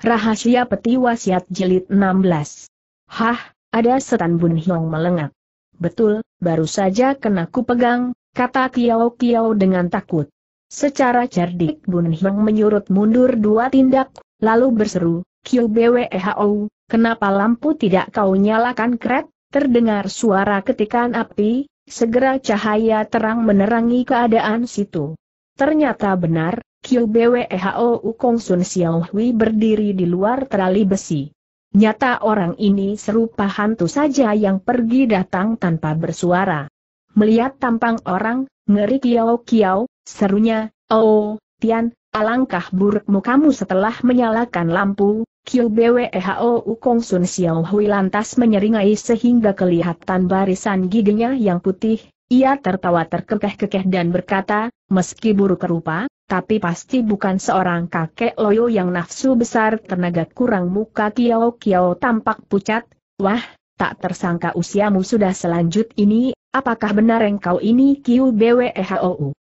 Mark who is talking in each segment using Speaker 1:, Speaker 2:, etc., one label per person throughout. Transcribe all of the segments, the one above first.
Speaker 1: Rahasia Peti Wasiat Jilid 16. Hah, ada setan Bun Hiong melengak. Betul, baru saja kena ku pegang, kata Kiao Kiao dengan takut. Secara cerdik Bun Hiong menyurut mundur dua tindak, lalu berseru, Kiu BWEHO, kenapa lampu tidak kau nyalakan kret? Terdengar suara ketikan api, segera cahaya terang menerangi keadaan situ. Ternyata benar, QBWHOU Kong Sun Xiao Hui berdiri di luar terali besi. Nyata orang ini serupa hantu saja yang pergi datang tanpa bersuara. Melihat tampang orang, ngeri kiau kiau, serunya, oh, Tian, alangkah burukmu kamu setelah menyalakan lampu, QBWEHOU Kong Sun Xiao Hui lantas menyeringai sehingga kelihatan barisan giginya yang putih, ia tertawa terkekeh-kekeh dan berkata, meski buruk rupa, tapi pasti bukan seorang kakek loyo yang nafsu besar tenaga kurang muka Kiao Kiao tampak pucat, wah, tak tersangka usiamu sudah selanjut ini, apakah benar engkau ini Kiu Bwehou?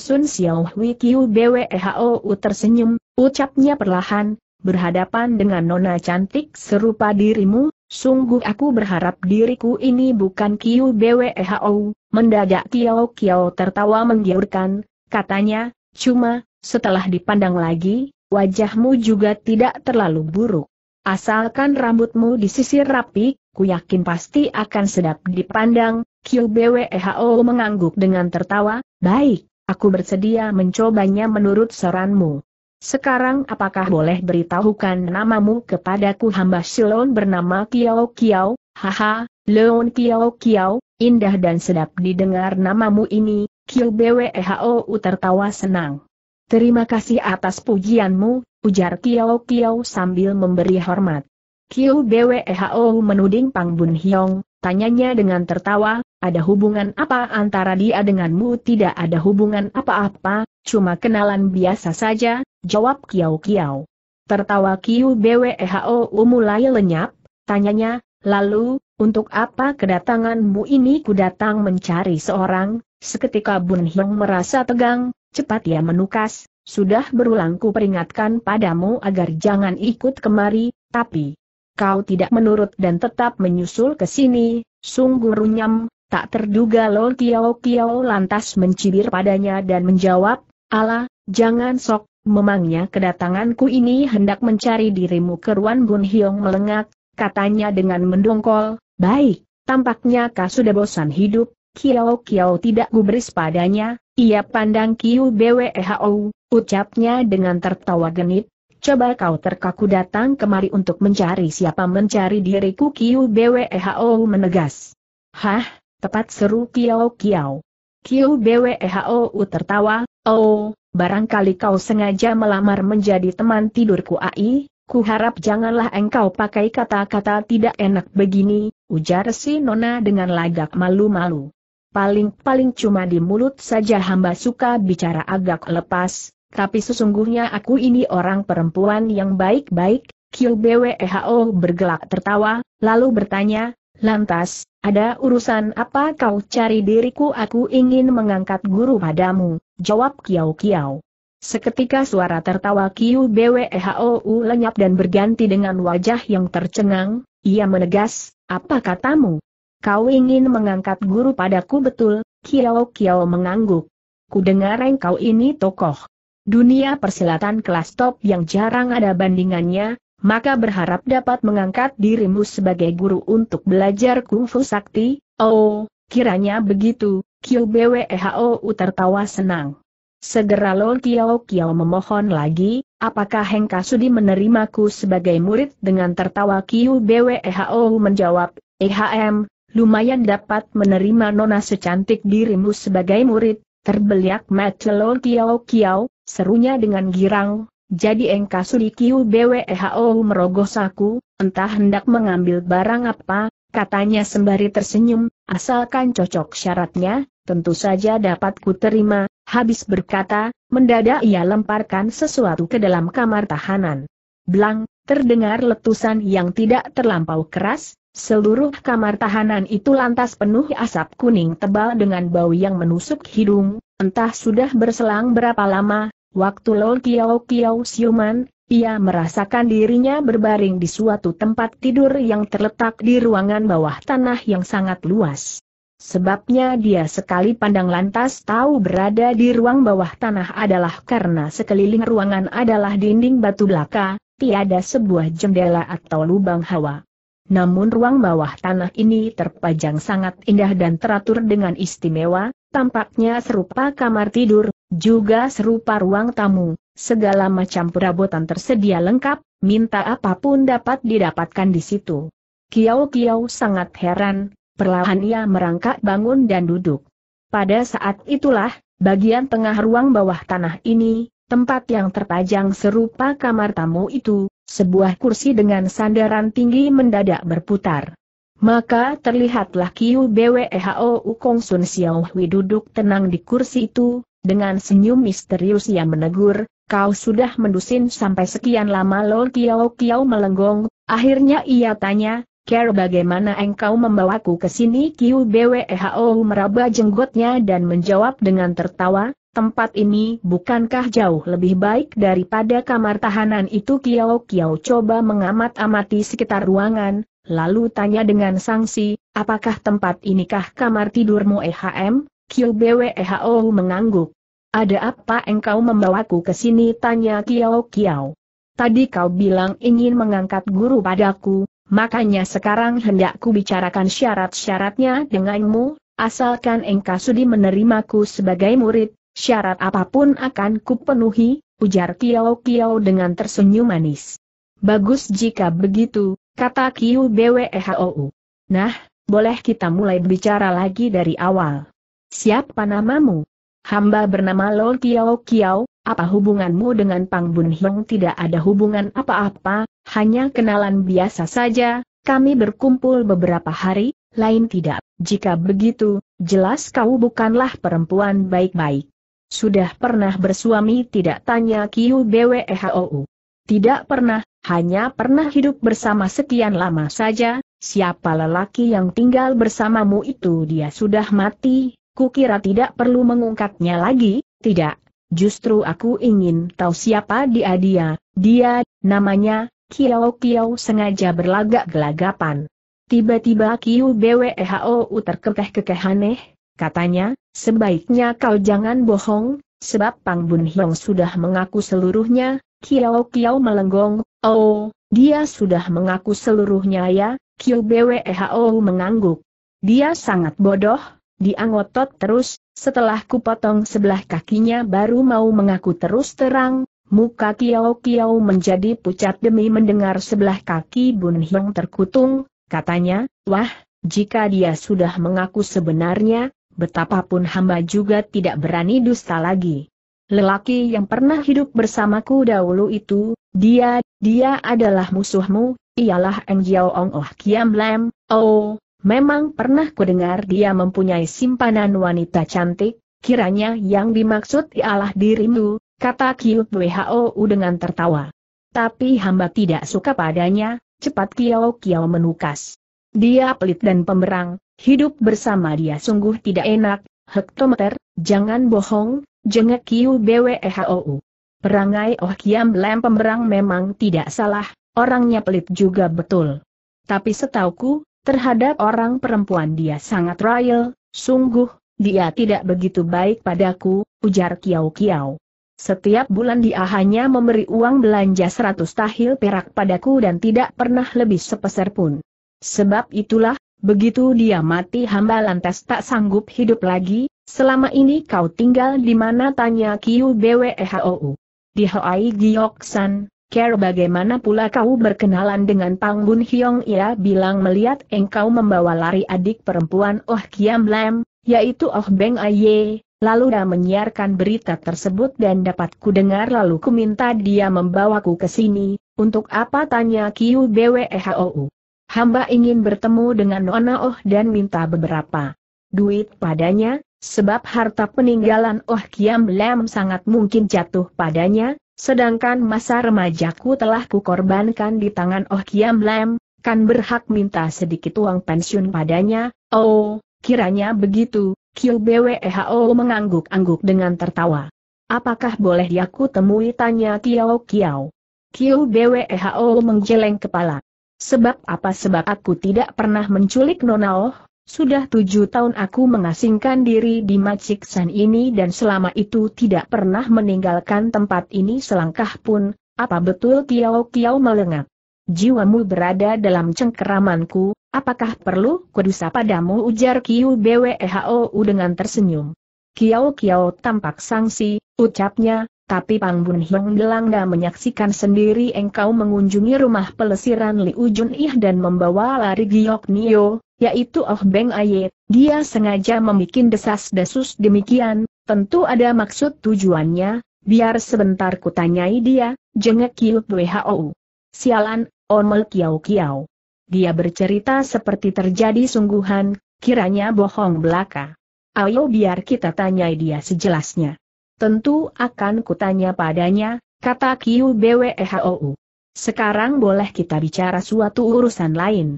Speaker 1: Sun Xiao Hui Kiu Bwehou tersenyum, ucapnya perlahan, berhadapan dengan nona cantik serupa dirimu, Sungguh aku berharap diriku ini bukan Kiu Bwehao. mendadak Kiao Kiao tertawa menggiurkan, katanya, cuma, setelah dipandang lagi, wajahmu juga tidak terlalu buruk. Asalkan rambutmu disisir rapi, ku yakin pasti akan sedap dipandang, Bwehao mengangguk dengan tertawa, baik, aku bersedia mencobanya menurut saranmu. Sekarang apakah boleh beritahukan namamu kepadaku hamba Shilon bernama Kiao Kiao, haha, Leon Kiao Kiao, indah dan sedap didengar namamu ini, Kiu BWEHO tertawa senang. Terima kasih atas pujianmu, ujar Kiao Kiao sambil memberi hormat. Kiu BWEHO menuding Pang Bun Hiong, tanyanya dengan tertawa, ada hubungan apa antara dia denganmu? Tidak ada hubungan apa-apa, cuma kenalan biasa saja, Jawab Kiau Kiau. Tertawa Kiu BWEHOU mulai lenyap, tanyanya, lalu, untuk apa kedatanganmu ini ku datang mencari seorang, seketika Bun Hiong merasa tegang, cepat ia menukas, sudah berulang ku peringatkan padamu agar jangan ikut kemari, tapi, kau tidak menurut dan tetap menyusul ke sini, sungguh runyam, tak terduga Lol Kiao Kiao lantas mencibir padanya dan menjawab, ala, jangan sok, Memangnya kedatanganku ini hendak mencari dirimu keruan Bun Hiong melengak, katanya dengan mendongkol, baik, tampaknya kau sudah bosan hidup, Kiao Kiao tidak gubris padanya, ia pandang Kiu Bwehou, ucapnya dengan tertawa genit, coba kau terkaku datang kemari untuk mencari siapa mencari diriku Kiu Bwehou menegas. Hah, tepat seru Kiao Kiao. Kiu Bwehou tertawa, oh, barangkali kau sengaja melamar menjadi teman tidurku ai, ku harap janganlah engkau pakai kata-kata tidak enak begini, ujar si Nona dengan lagak malu-malu. Paling-paling cuma di mulut saja hamba suka bicara agak lepas, tapi sesungguhnya aku ini orang perempuan yang baik-baik, Kyu BWEHO bergelak tertawa, lalu bertanya, Lantas, ada urusan apa kau cari diriku aku ingin mengangkat guru padamu, jawab Kiao Kiao. Seketika suara tertawa Kiu BWEHOU lenyap dan berganti dengan wajah yang tercengang, ia menegas, apa katamu? Kau ingin mengangkat guru padaku betul, Kiao Kiao mengangguk. Ku dengar engkau ini tokoh. Dunia persilatan kelas top yang jarang ada bandingannya, maka berharap dapat mengangkat dirimu sebagai guru untuk belajar kungfu sakti, oh, kiranya begitu, QBWEHO tertawa senang. Segera Lol Kiao Kiao memohon lagi, apakah Heng Kasudi menerimaku sebagai murid dengan tertawa QBWEHO menjawab, EHM, lumayan dapat menerima nona secantik dirimu sebagai murid, terbeliak match Lol Kiao Kiao, serunya dengan girang, jadi engkau kiu BWEHO merogoh saku, entah hendak mengambil barang apa, katanya sembari tersenyum, asalkan cocok syaratnya, tentu saja dapat ku terima, habis berkata, mendadak ia lemparkan sesuatu ke dalam kamar tahanan. Blang, terdengar letusan yang tidak terlampau keras, seluruh kamar tahanan itu lantas penuh asap kuning tebal dengan bau yang menusuk hidung, entah sudah berselang berapa lama, Waktu Lo Kiao Kiao siuman, ia merasakan dirinya berbaring di suatu tempat tidur yang terletak di ruangan bawah tanah yang sangat luas. Sebabnya dia sekali pandang lantas tahu berada di ruang bawah tanah adalah karena sekeliling ruangan adalah dinding batu belaka, tiada sebuah jendela atau lubang hawa. Namun ruang bawah tanah ini terpajang sangat indah dan teratur dengan istimewa, Tampaknya serupa kamar tidur, juga serupa ruang tamu, segala macam perabotan tersedia lengkap, minta apapun dapat didapatkan di situ. Kiao Kiao sangat heran, perlahan ia merangkak bangun dan duduk. Pada saat itulah, bagian tengah ruang bawah tanah ini, tempat yang terpajang serupa kamar tamu itu, sebuah kursi dengan sandaran tinggi mendadak berputar. Maka terlihatlah Kiu U Kong Sun Xiao Hui duduk tenang di kursi itu, dengan senyum misterius yang menegur, kau sudah mendusin sampai sekian lama lo Kiao Kiao melenggong, akhirnya ia tanya, Care bagaimana engkau membawaku ke sini Kiu Bwehou meraba jenggotnya dan menjawab dengan tertawa, tempat ini bukankah jauh lebih baik daripada kamar tahanan itu Kiao Kiao coba mengamat-amati sekitar ruangan, Lalu tanya dengan sangsi, apakah tempat inikah kamar tidurmu EHM? Eho mengangguk. Ada apa engkau membawaku ke sini? Tanya Kiao Kiao. Tadi kau bilang ingin mengangkat guru padaku, makanya sekarang hendakku bicarakan syarat-syaratnya denganmu, asalkan engkau sudi menerimaku sebagai murid, syarat apapun akan kupenuhi, ujar Kiao Kiao dengan tersenyum manis. Bagus jika begitu, kata Kiu Bwehou. Nah, boleh kita mulai bicara lagi dari awal. Siapa namamu? Hamba bernama Lo Kiao Kiao, apa hubunganmu dengan Pang Bun Hiong tidak ada hubungan apa-apa, hanya kenalan biasa saja, kami berkumpul beberapa hari, lain tidak. Jika begitu, jelas kau bukanlah perempuan baik-baik. Sudah pernah bersuami tidak tanya Kiu Bwehou. Tidak pernah, hanya pernah hidup bersama sekian lama saja, siapa lelaki yang tinggal bersamamu itu dia sudah mati, kukira tidak perlu mengungkapnya lagi, tidak. Justru aku ingin tahu siapa dia dia, dia, namanya, Kiao Kiao sengaja berlagak gelagapan. Tiba-tiba Kiu Bwehou terkekeh-kekeh aneh, katanya, sebaiknya kau jangan bohong, sebab Pang Bun Hiong sudah mengaku seluruhnya, Kiao Kiao melenggong, oh, dia sudah mengaku seluruhnya ya, Kiu Bwehao mengangguk. Dia sangat bodoh, diangotot terus, setelah kupotong sebelah kakinya baru mau mengaku terus terang, muka Kiao Kiao menjadi pucat demi mendengar sebelah kaki Bun Hiong terkutung, katanya, wah, jika dia sudah mengaku sebenarnya, betapapun hamba juga tidak berani dusta lagi lelaki yang pernah hidup bersamaku dahulu itu, dia, dia adalah musuhmu, ialah Eng Jiao Ong Oh Kiam Lam, oh, memang pernah kudengar dia mempunyai simpanan wanita cantik, kiranya yang dimaksud ialah dirimu, kata Kiu WHO dengan tertawa. Tapi hamba tidak suka padanya, cepat Kiao Kiao menukas. Dia pelit dan pemberang, hidup bersama dia sungguh tidak enak, hektometer, jangan bohong, Jengek Kiu BWEHOU. Perangai Oh Kiam Lem pemberang memang tidak salah, orangnya pelit juga betul. Tapi setauku, terhadap orang perempuan dia sangat royal, sungguh, dia tidak begitu baik padaku, ujar Kiau Kiau. Setiap bulan dia hanya memberi uang belanja seratus tahil perak padaku dan tidak pernah lebih sepeser pun. Sebab itulah, begitu dia mati hamba lantas tak sanggup hidup lagi, Selama ini kau tinggal di mana tanya Kiu BWEHOU. Di Hoai Gioksan, care bagaimana pula kau berkenalan dengan Pang Bun Hyong ia bilang melihat engkau membawa lari adik perempuan Oh Kiam Lam, yaitu Oh Beng Aye, Lalu dia menyiarkan berita tersebut dan dapat ku dengar lalu ku minta dia membawaku ke sini, untuk apa tanya Kiu BWEHOU. Hamba ingin bertemu dengan Nona Oh dan minta beberapa duit padanya, Sebab harta peninggalan Oh Kiam Lam sangat mungkin jatuh padanya, sedangkan masa remajaku telah kukorbankan di tangan Oh Kiam Lam, kan berhak minta sedikit uang pensiun padanya, oh, kiranya begitu, QBWEHO mengangguk-angguk dengan tertawa. Apakah boleh aku temui tanya Tiao Kiao? QBWEHO menggeleng kepala. Sebab apa sebab aku tidak pernah menculik Nona Oh? sudah tujuh tahun aku mengasingkan diri di Maciksan ini dan selama itu tidak pernah meninggalkan tempat ini selangkah pun, apa betul kiau Kiao melengak? Jiwamu berada dalam cengkeramanku, apakah perlu kudusa padamu ujar Kiu BWHOU dengan tersenyum. Kiao Kiao tampak sangsi, ucapnya, tapi Pang Bun Hiong Belanda menyaksikan sendiri engkau mengunjungi rumah pelesiran Li Ujun Ih dan membawa lari Giok Nio, yaitu Oh Beng Ayet. Dia sengaja membuat desas-desus demikian, tentu ada maksud tujuannya, biar sebentar kutanyai dia, jengek Kiu WHO. Sialan, omel kiau kiau. Dia bercerita seperti terjadi sungguhan, kiranya bohong belaka. Ayo biar kita tanyai dia sejelasnya. Tentu akan kutanya padanya, kata Kiu BWEHOU. Sekarang boleh kita bicara suatu urusan lain.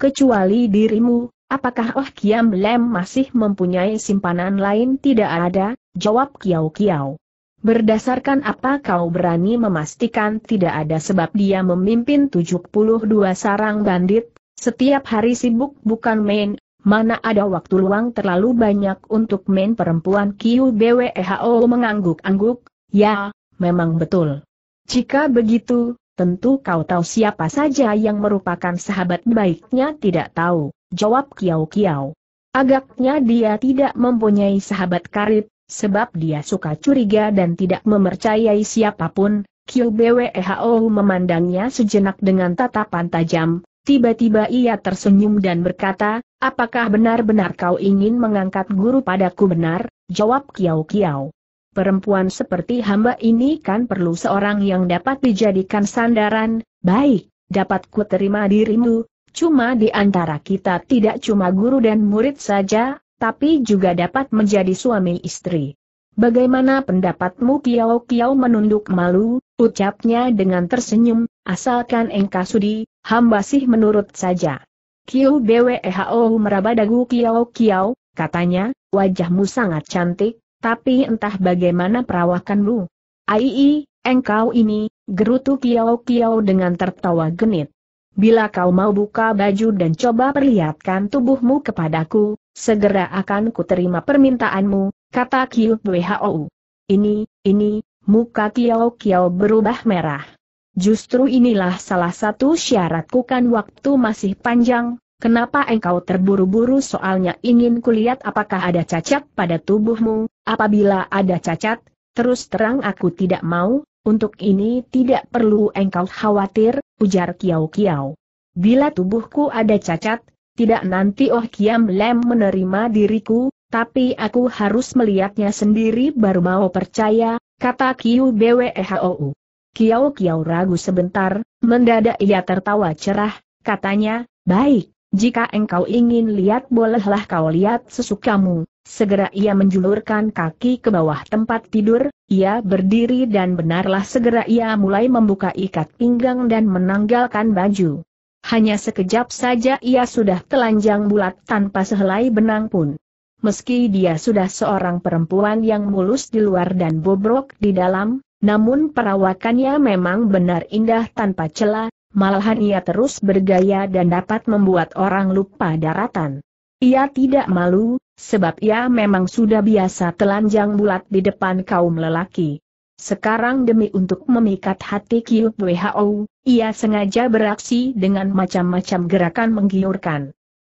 Speaker 1: Kecuali dirimu, apakah Oh Kiam Lem masih mempunyai simpanan lain tidak ada? Jawab Kiau Kiau. Berdasarkan apa kau berani memastikan tidak ada sebab dia memimpin 72 sarang bandit, setiap hari sibuk bukan main, mana ada waktu luang terlalu banyak untuk main perempuan Kiu BWEHO mengangguk-angguk, ya, memang betul. Jika begitu, Tentu kau tahu siapa saja yang merupakan sahabat baiknya tidak tahu, jawab kiau kiau Agaknya dia tidak mempunyai sahabat karib, sebab dia suka curiga dan tidak mempercayai siapapun. QBWEHO memandangnya sejenak dengan tatapan tajam, tiba-tiba ia tersenyum dan berkata, apakah benar-benar kau ingin mengangkat guru padaku benar, jawab kiau kiau perempuan seperti hamba ini kan perlu seorang yang dapat dijadikan sandaran, baik, dapat ku terima dirimu, cuma di antara kita tidak cuma guru dan murid saja, tapi juga dapat menjadi suami istri. Bagaimana pendapatmu Kiao Kiao menunduk malu, ucapnya dengan tersenyum, asalkan engkau sudi, hamba sih menurut saja. Kiu Bwehao meraba dagu Kiao Kiao, katanya, wajahmu sangat cantik, tapi entah bagaimana perawakanmu. Aii, engkau ini, gerutu kiau kiau dengan tertawa genit. Bila kau mau buka baju dan coba perlihatkan tubuhmu kepadaku, segera akan kuterima permintaanmu, kata Kiu WHO. Ini, ini, muka kiau kiau berubah merah. Justru inilah salah satu syaratku kan waktu masih panjang, Kenapa engkau terburu-buru soalnya ingin kulihat apakah ada cacat pada tubuhmu, apabila ada cacat, terus terang aku tidak mau, untuk ini tidak perlu engkau khawatir, ujar Kiao Kiao. Bila tubuhku ada cacat, tidak nanti Oh Kiam Lem menerima diriku, tapi aku harus melihatnya sendiri baru mau percaya, kata Kiu BWEHOU. Kiao Kiao ragu sebentar, mendadak ia tertawa cerah, katanya, baik, jika engkau ingin lihat bolehlah kau lihat sesukamu. Segera ia menjulurkan kaki ke bawah tempat tidur, ia berdiri dan benarlah segera ia mulai membuka ikat pinggang dan menanggalkan baju. Hanya sekejap saja ia sudah telanjang bulat tanpa sehelai benang pun. Meski dia sudah seorang perempuan yang mulus di luar dan bobrok di dalam, namun perawakannya memang benar indah tanpa celah, Malahan ia terus bergaya dan dapat membuat orang lupa daratan. Ia tidak malu, sebab ia memang sudah biasa telanjang bulat di depan kaum lelaki. Sekarang demi untuk memikat hati WHO, ia sengaja beraksi dengan macam-macam gerakan menggiurkan.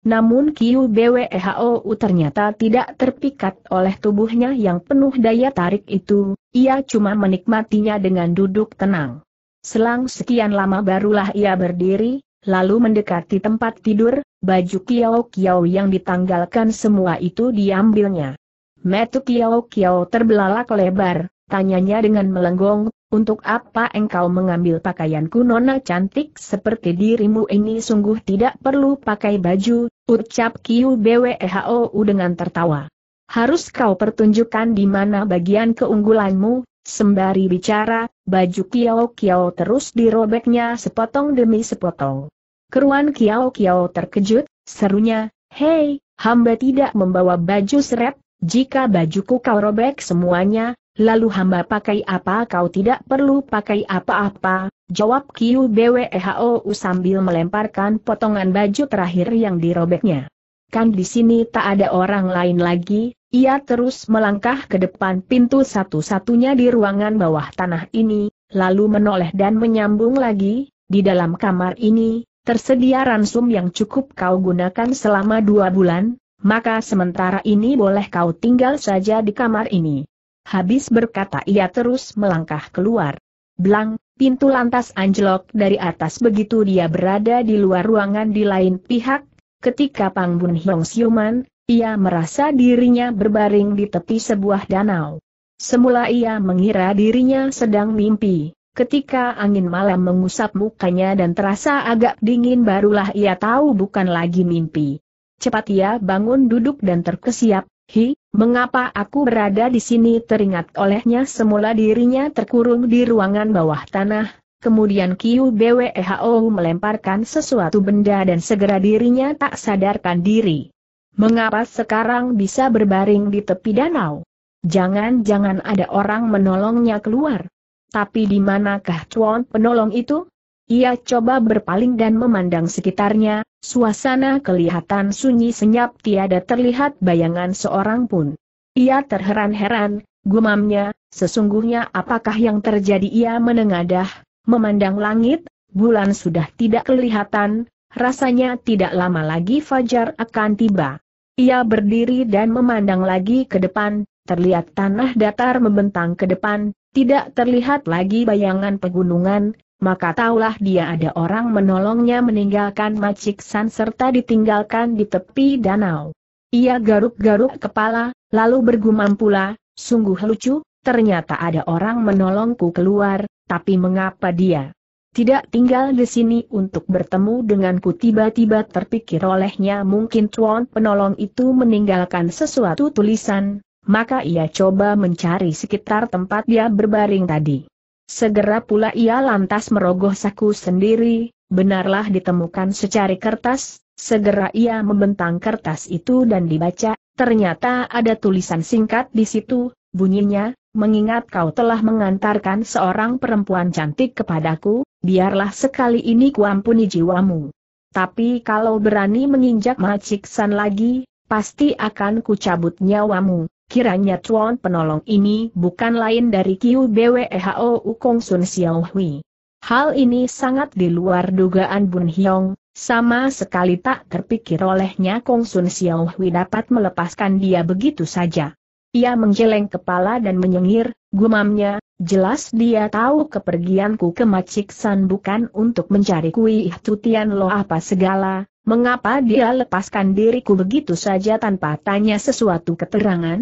Speaker 1: Namun QBWHOU ternyata tidak terpikat oleh tubuhnya yang penuh daya tarik itu, ia cuma menikmatinya dengan duduk tenang. Selang sekian lama barulah ia berdiri, lalu mendekati tempat tidur, baju Kiao Kiao yang ditanggalkan semua itu diambilnya. Metu Kiao Kiao terbelalak lebar, tanyanya dengan melenggong, untuk apa engkau mengambil pakaianku nona cantik seperti dirimu ini sungguh tidak perlu pakai baju, ucap Kiu Bwehou dengan tertawa. Harus kau pertunjukkan di mana bagian keunggulanmu, Sembari bicara, baju Kiao Kiao terus dirobeknya sepotong demi sepotong. Keruan Kiao Kiao terkejut, serunya, Hei, hamba tidak membawa baju seret, jika bajuku kau robek semuanya, lalu hamba pakai apa kau tidak perlu pakai apa-apa, jawab Kiu BWEHOU sambil melemparkan potongan baju terakhir yang dirobeknya. Kan di sini tak ada orang lain lagi, ia terus melangkah ke depan pintu satu-satunya di ruangan bawah tanah ini, lalu menoleh dan menyambung lagi, di dalam kamar ini, tersedia ransum yang cukup kau gunakan selama dua bulan, maka sementara ini boleh kau tinggal saja di kamar ini. Habis berkata ia terus melangkah keluar. Blang, pintu lantas anjlok dari atas begitu dia berada di luar ruangan di lain pihak, ketika Pang Bun Hiong Siuman, ia merasa dirinya berbaring di tepi sebuah danau. Semula ia mengira dirinya sedang mimpi. Ketika angin malam mengusap mukanya dan terasa agak dingin barulah ia tahu bukan lagi mimpi. Cepat ia bangun duduk dan terkesiap, hi, mengapa aku berada di sini teringat olehnya semula dirinya terkurung di ruangan bawah tanah, kemudian Kiu BWEHO melemparkan sesuatu benda dan segera dirinya tak sadarkan diri. Mengapa sekarang bisa berbaring di tepi danau? Jangan-jangan ada orang menolongnya keluar. Tapi di manakah cuan penolong itu? Ia coba berpaling dan memandang sekitarnya, suasana kelihatan sunyi senyap tiada terlihat bayangan seorang pun. Ia terheran-heran, gumamnya, sesungguhnya apakah yang terjadi ia menengadah, memandang langit, bulan sudah tidak kelihatan, rasanya tidak lama lagi fajar akan tiba. Ia berdiri dan memandang lagi ke depan, terlihat tanah datar membentang ke depan, tidak terlihat lagi bayangan pegunungan, maka taulah dia ada orang menolongnya meninggalkan Maciksan serta ditinggalkan di tepi danau. Ia garuk-garuk kepala, lalu bergumam pula, sungguh lucu, ternyata ada orang menolongku keluar, tapi mengapa dia tidak tinggal di sini untuk bertemu denganku tiba-tiba terpikir olehnya mungkin tuan penolong itu meninggalkan sesuatu tulisan, maka ia coba mencari sekitar tempat dia berbaring tadi. Segera pula ia lantas merogoh saku sendiri, benarlah ditemukan secari kertas, segera ia membentang kertas itu dan dibaca, ternyata ada tulisan singkat di situ, bunyinya, mengingat kau telah mengantarkan seorang perempuan cantik kepadaku, biarlah sekali ini kuampuni jiwamu. Tapi kalau berani menginjak Macik San lagi, pasti akan kucabut nyawamu. Kiranya Tuan penolong ini bukan lain dari U Ukong Sun Xiao Hui. Hal ini sangat di luar dugaan Bun Hyong, sama sekali tak terpikir olehnya Kong Sun Xiao Hui dapat melepaskan dia begitu saja. Ia menggeleng kepala dan menyengir, gumamnya, jelas dia tahu kepergianku ke Maciksan bukan untuk mencari kuih tutian lo apa segala, mengapa dia lepaskan diriku begitu saja tanpa tanya sesuatu keterangan?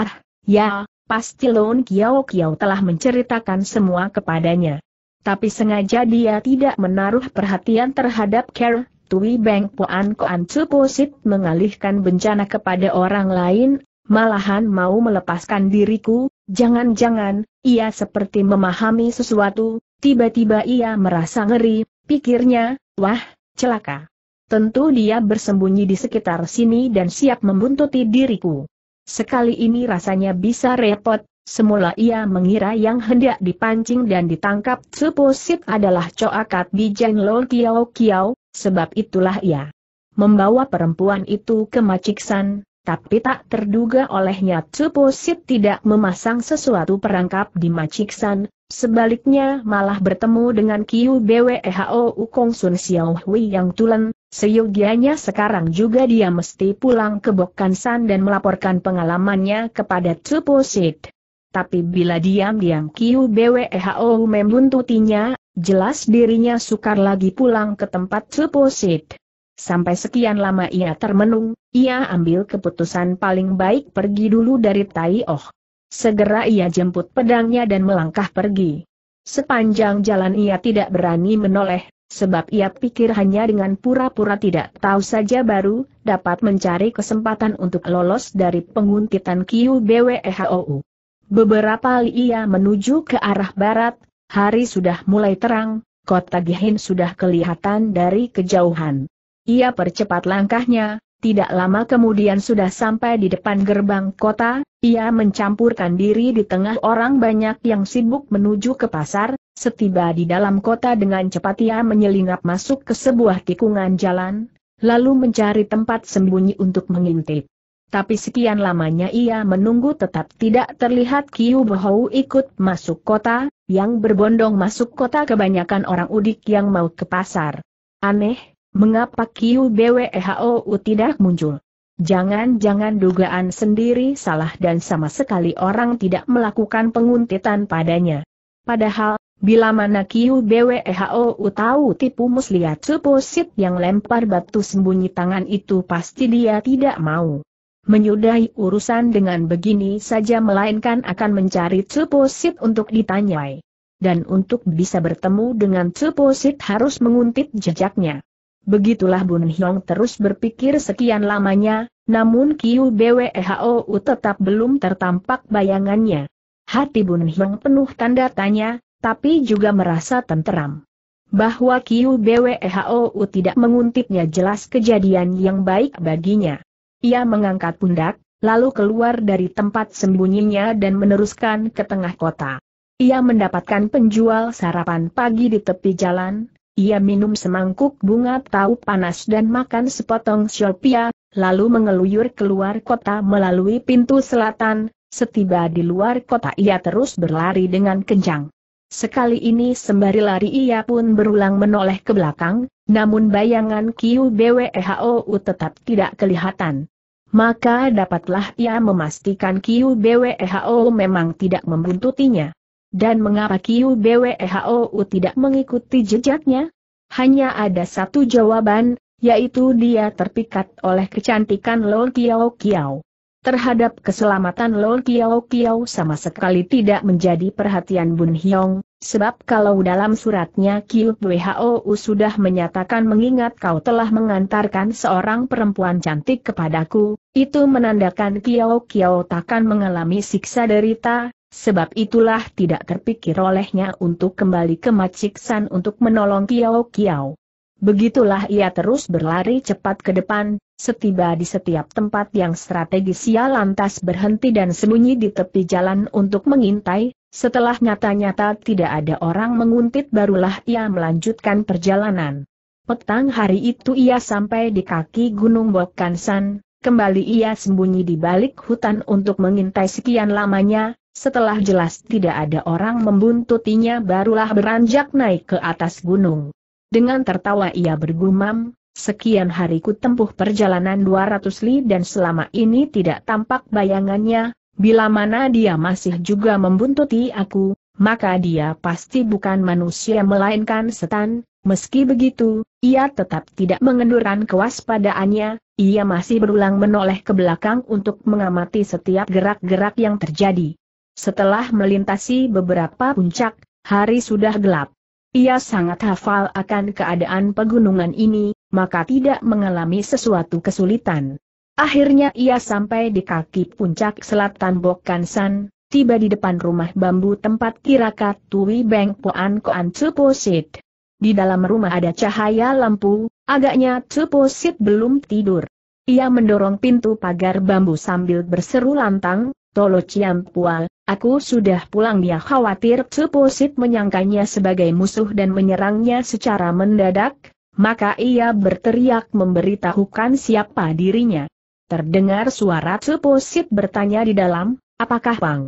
Speaker 1: Ah, ya, pasti Loon Kiao Kiao telah menceritakan semua kepadanya. Tapi sengaja dia tidak menaruh perhatian terhadap Kerr. Tui Beng Poan Koan Suposit mengalihkan bencana kepada orang lain malahan mau melepaskan diriku, jangan-jangan, ia seperti memahami sesuatu, tiba-tiba ia merasa ngeri, pikirnya, wah, celaka. Tentu dia bersembunyi di sekitar sini dan siap membuntuti diriku. Sekali ini rasanya bisa repot, semula ia mengira yang hendak dipancing dan ditangkap suposit adalah coakat di jenlol Kiao Kiao, sebab itulah ia membawa perempuan itu ke Maciksan, tapi tak terduga olehnya Tsuposit tidak memasang sesuatu perangkap di Maciksan, sebaliknya malah bertemu dengan Kiu Bweho Ukong Sun Xiaohui Hui yang tulen, seyogianya sekarang juga dia mesti pulang ke Bokkansan dan melaporkan pengalamannya kepada Tsuposit. Tapi bila diam-diam Kiu Bweho membuntutinya, jelas dirinya sukar lagi pulang ke tempat Tsuposit. Sampai sekian lama ia termenung, ia ambil keputusan paling baik pergi dulu dari Tai Oh. Segera ia jemput pedangnya dan melangkah pergi. Sepanjang jalan ia tidak berani menoleh, sebab ia pikir hanya dengan pura-pura tidak tahu saja baru, dapat mencari kesempatan untuk lolos dari penguntitan kiu bwehou. Beberapa kali ia menuju ke arah barat, hari sudah mulai terang, kota Gihin sudah kelihatan dari kejauhan. Ia percepat langkahnya, tidak lama kemudian sudah sampai di depan gerbang kota, ia mencampurkan diri di tengah orang banyak yang sibuk menuju ke pasar, setiba di dalam kota dengan cepat ia menyelinap masuk ke sebuah tikungan jalan, lalu mencari tempat sembunyi untuk mengintip. Tapi sekian lamanya ia menunggu tetap tidak terlihat Kiu Bohou ikut masuk kota, yang berbondong masuk kota kebanyakan orang udik yang mau ke pasar. Aneh, Mengapa Kiu BWEHOU tidak muncul? Jangan-jangan dugaan sendiri salah dan sama sekali orang tidak melakukan penguntitan padanya. Padahal, bila mana Kiu BWEHOU tahu tipu muslihat suposit yang lempar batu sembunyi tangan itu pasti dia tidak mau. Menyudahi urusan dengan begini saja melainkan akan mencari suposit untuk ditanyai. Dan untuk bisa bertemu dengan suposit harus menguntit jejaknya. Begitulah Bun Hyong terus berpikir sekian lamanya, namun Kiu Bwehou tetap belum tertampak bayangannya. Hati Bun Hyong penuh tanda tanya, tapi juga merasa tenteram. Bahwa Kiu Bwehou tidak menguntitnya jelas kejadian yang baik baginya. Ia mengangkat pundak, lalu keluar dari tempat sembunyinya dan meneruskan ke tengah kota. Ia mendapatkan penjual sarapan pagi di tepi jalan, ia minum semangkuk bunga tahu panas dan makan sepotong siopia, lalu mengeluyur keluar kota melalui pintu selatan, setiba di luar kota ia terus berlari dengan kencang. Sekali ini sembari lari ia pun berulang menoleh ke belakang, namun bayangan Kiu BWEHOU tetap tidak kelihatan. Maka dapatlah ia memastikan Kiu BWEHOU memang tidak membuntutinya. Dan mengapa Kiu WHO tidak mengikuti jejaknya? Hanya ada satu jawaban, yaitu dia terpikat oleh kecantikan Lo Kiao Kiao. Terhadap keselamatan Lo Kiao Kiao sama sekali tidak menjadi perhatian Bun Hyong, sebab kalau dalam suratnya Kiu WHO sudah menyatakan mengingat kau telah mengantarkan seorang perempuan cantik kepadaku, itu menandakan Kiao Kiao takkan mengalami siksa derita, Sebab itulah tidak terpikir olehnya untuk kembali ke Maciksan untuk menolong Kiao Kiao. Begitulah ia terus berlari cepat ke depan, setiba di setiap tempat yang strategis ia lantas berhenti dan sembunyi di tepi jalan untuk mengintai, setelah nyata-nyata tidak ada orang menguntit barulah ia melanjutkan perjalanan. Petang hari itu ia sampai di kaki Gunung Bokansan, kembali ia sembunyi di balik hutan untuk mengintai sekian lamanya, setelah jelas tidak ada orang membuntutinya barulah beranjak naik ke atas gunung. Dengan tertawa ia bergumam, sekian hari ku tempuh perjalanan 200 li dan selama ini tidak tampak bayangannya, bila mana dia masih juga membuntuti aku, maka dia pasti bukan manusia melainkan setan, meski begitu, ia tetap tidak mengenduran kewaspadaannya, ia masih berulang menoleh ke belakang untuk mengamati setiap gerak-gerak yang terjadi. Setelah melintasi beberapa puncak, hari sudah gelap. Ia sangat hafal akan keadaan pegunungan ini, maka tidak mengalami sesuatu kesulitan. Akhirnya ia sampai di kaki puncak selatan Bokansan, tiba di depan rumah bambu tempat tirakat Tui Beng Poan Koan Tsuposit. Di dalam rumah ada cahaya lampu, agaknya Tsuposit belum tidur. Ia mendorong pintu pagar bambu sambil berseru lantang, Tolo Pua, Aku sudah pulang dia khawatir Tsuposit menyangkanya sebagai musuh dan menyerangnya secara mendadak, maka ia berteriak memberitahukan siapa dirinya. Terdengar suara Tsuposit bertanya di dalam, apakah Bang?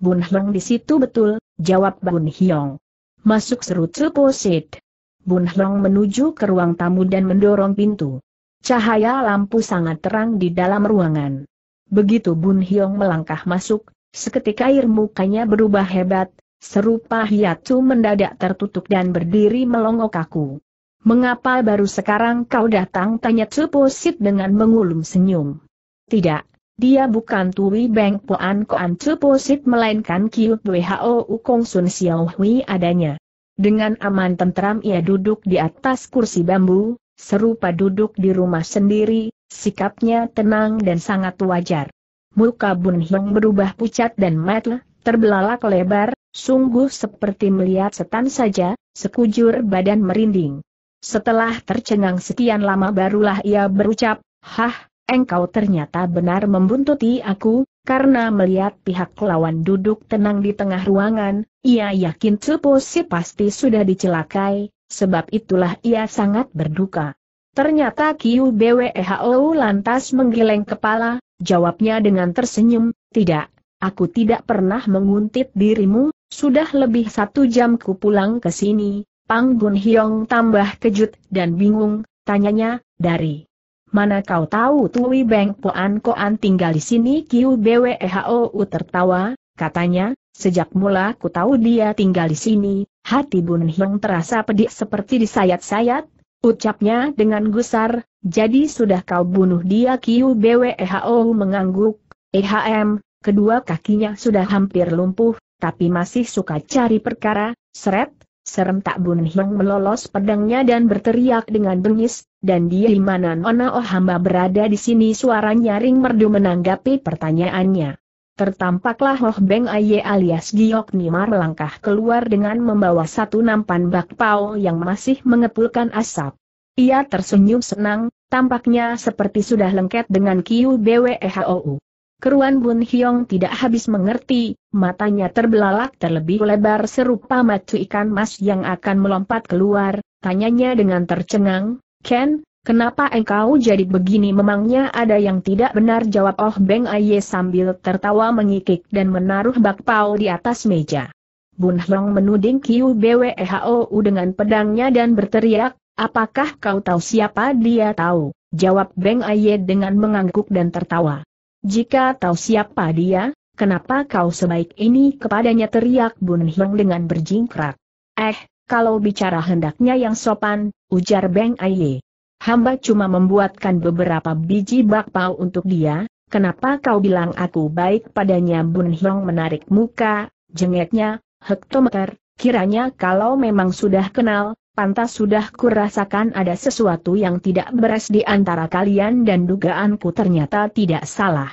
Speaker 1: Bun Hong di situ betul, jawab Bun Hiong. Masuk seru Tsuposit. Bun Hong menuju ke ruang tamu dan mendorong pintu. Cahaya lampu sangat terang di dalam ruangan. Begitu Bun Hiong melangkah masuk, Seketika air mukanya berubah hebat, serupa hiatu mendadak tertutup dan berdiri melongok kaku. Mengapa baru sekarang kau datang? Tanya Sit dengan mengulum senyum. Tidak, dia bukan Tui Beng Poan Koan Sit melainkan Kiu WHO Ukong Sun Xiao Hui adanya. Dengan aman tentram ia duduk di atas kursi bambu, serupa duduk di rumah sendiri, sikapnya tenang dan sangat wajar. Muka Bun Hong berubah pucat dan mata, terbelalak lebar, sungguh seperti melihat setan saja, sekujur badan merinding. Setelah tercengang sekian lama barulah ia berucap, Hah, engkau ternyata benar membuntuti aku, karena melihat pihak lawan duduk tenang di tengah ruangan, ia yakin si pasti sudah dicelakai, sebab itulah ia sangat berduka. Ternyata Kiu BWEHO lantas menggeleng kepala, Jawabnya dengan tersenyum, tidak, aku tidak pernah menguntit dirimu, sudah lebih satu jam ku pulang ke sini. Pang Gun Hyong tambah kejut dan bingung, tanyanya, dari mana kau tahu Tui Beng Poan Koan tinggal di sini? Kiu U tertawa, katanya, sejak mula ku tahu dia tinggal di sini, hati Bun Hyong terasa pedih seperti disayat-sayat, ucapnya dengan gusar, jadi sudah kau bunuh dia Kiu BWEHO mengangguk, EHM, kedua kakinya sudah hampir lumpuh, tapi masih suka cari perkara, seret, serem tak bun Hyang melolos pedangnya dan berteriak dengan bengis, dan dia di mana Nona Oh hamba berada di sini suara nyaring merdu menanggapi pertanyaannya. Tertampaklah Hoh Beng Aye alias Giok Nimar melangkah keluar dengan membawa satu nampan bakpao yang masih mengepulkan asap. Ia tersenyum senang, tampaknya seperti sudah lengket dengan Kiu BWEHOU. Keruan Bun Hiong tidak habis mengerti, matanya terbelalak terlebih lebar serupa macu ikan mas yang akan melompat keluar, tanyanya dengan tercengang, Ken, kenapa engkau jadi begini memangnya ada yang tidak benar jawab Oh Beng Aye sambil tertawa mengikik dan menaruh bakpao di atas meja. Bun Hiong menuding Kiu BWEHOU dengan pedangnya dan berteriak, Apakah kau tahu siapa dia tahu? Jawab Beng Aye dengan mengangguk dan tertawa. Jika tahu siapa dia, kenapa kau sebaik ini kepadanya teriak Bun Hiong dengan berjingkrak. Eh, kalau bicara hendaknya yang sopan, ujar Beng Aye. Hamba cuma membuatkan beberapa biji bakpao untuk dia, kenapa kau bilang aku baik padanya Bun Hiong menarik muka, jengeknya, hektometer, kiranya kalau memang sudah kenal, pantas sudah kurasakan ada sesuatu yang tidak beres di antara kalian dan dugaanku ternyata tidak salah.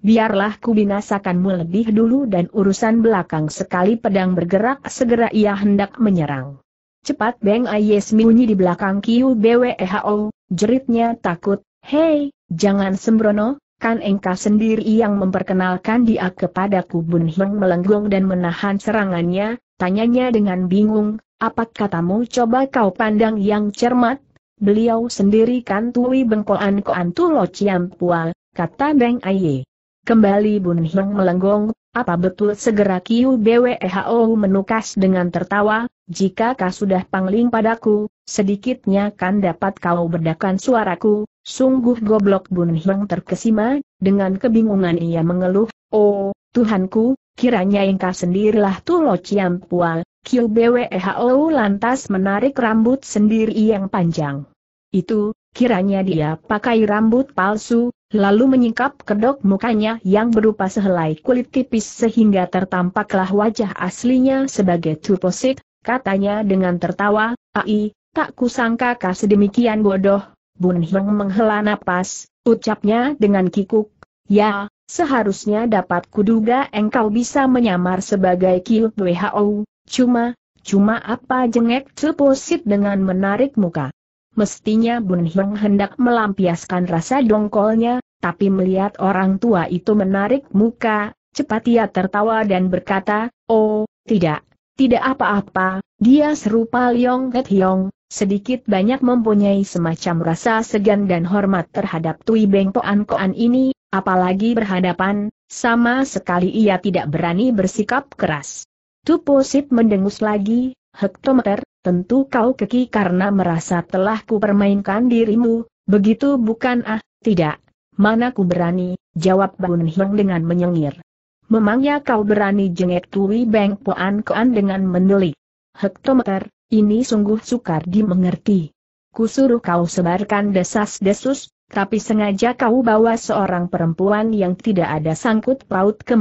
Speaker 1: Biarlah ku binasakanmu lebih dulu dan urusan belakang sekali pedang bergerak segera ia hendak menyerang. Cepat Beng Ayes bunyi di belakang Kiu BWEHO, jeritnya takut, hei, jangan sembrono, kan engkau sendiri yang memperkenalkan dia kepadaku Bun Heng melenggung dan menahan serangannya, tanyanya dengan bingung, apa katamu coba kau pandang yang cermat? Beliau sendiri kan tui bengkoan koan tulo ciampua, kata Beng Aye. Kembali Bun Heng melenggong, apa betul segera Kiu BWHO menukas dengan tertawa, jika kau sudah pangling padaku, sedikitnya kan dapat kau berdakan suaraku, sungguh goblok Bun Heng terkesima, dengan kebingungan ia mengeluh, oh, Tuhanku, kiranya engkau sendirilah tulo ciampua, QBWHO lantas menarik rambut sendiri yang panjang. Itu, kiranya dia pakai rambut palsu, lalu menyingkap kedok mukanya yang berupa sehelai kulit tipis sehingga tertampaklah wajah aslinya sebagai tuposit, katanya dengan tertawa, Ai, tak kusangka kah sedemikian bodoh, Bun Hyung menghela napas, ucapnya dengan kikuk, ya, seharusnya dapat kuduga engkau bisa menyamar sebagai Kiu WHO, Cuma, cuma apa jengek cepusit dengan menarik muka. Mestinya Bun Hong hendak melampiaskan rasa dongkolnya, tapi melihat orang tua itu menarik muka, cepat ia tertawa dan berkata, Oh, tidak, tidak apa-apa, dia serupa Leong Het Hiong, sedikit banyak mempunyai semacam rasa segan dan hormat terhadap Tui Beng Poan Koan ini, apalagi berhadapan, sama sekali ia tidak berani bersikap keras. Tuposit mendengus lagi, hektometer, tentu kau keki karena merasa telah kupermainkan dirimu, begitu bukan ah, tidak. Mana ku berani, jawab Bun Hiong dengan menyengir. Memangnya kau berani jengek Tui Beng Poan Koan dengan mendelik. Hektometer, ini sungguh sukar dimengerti. Kusuruh kau sebarkan desas-desus, tapi sengaja kau bawa seorang perempuan yang tidak ada sangkut paut ke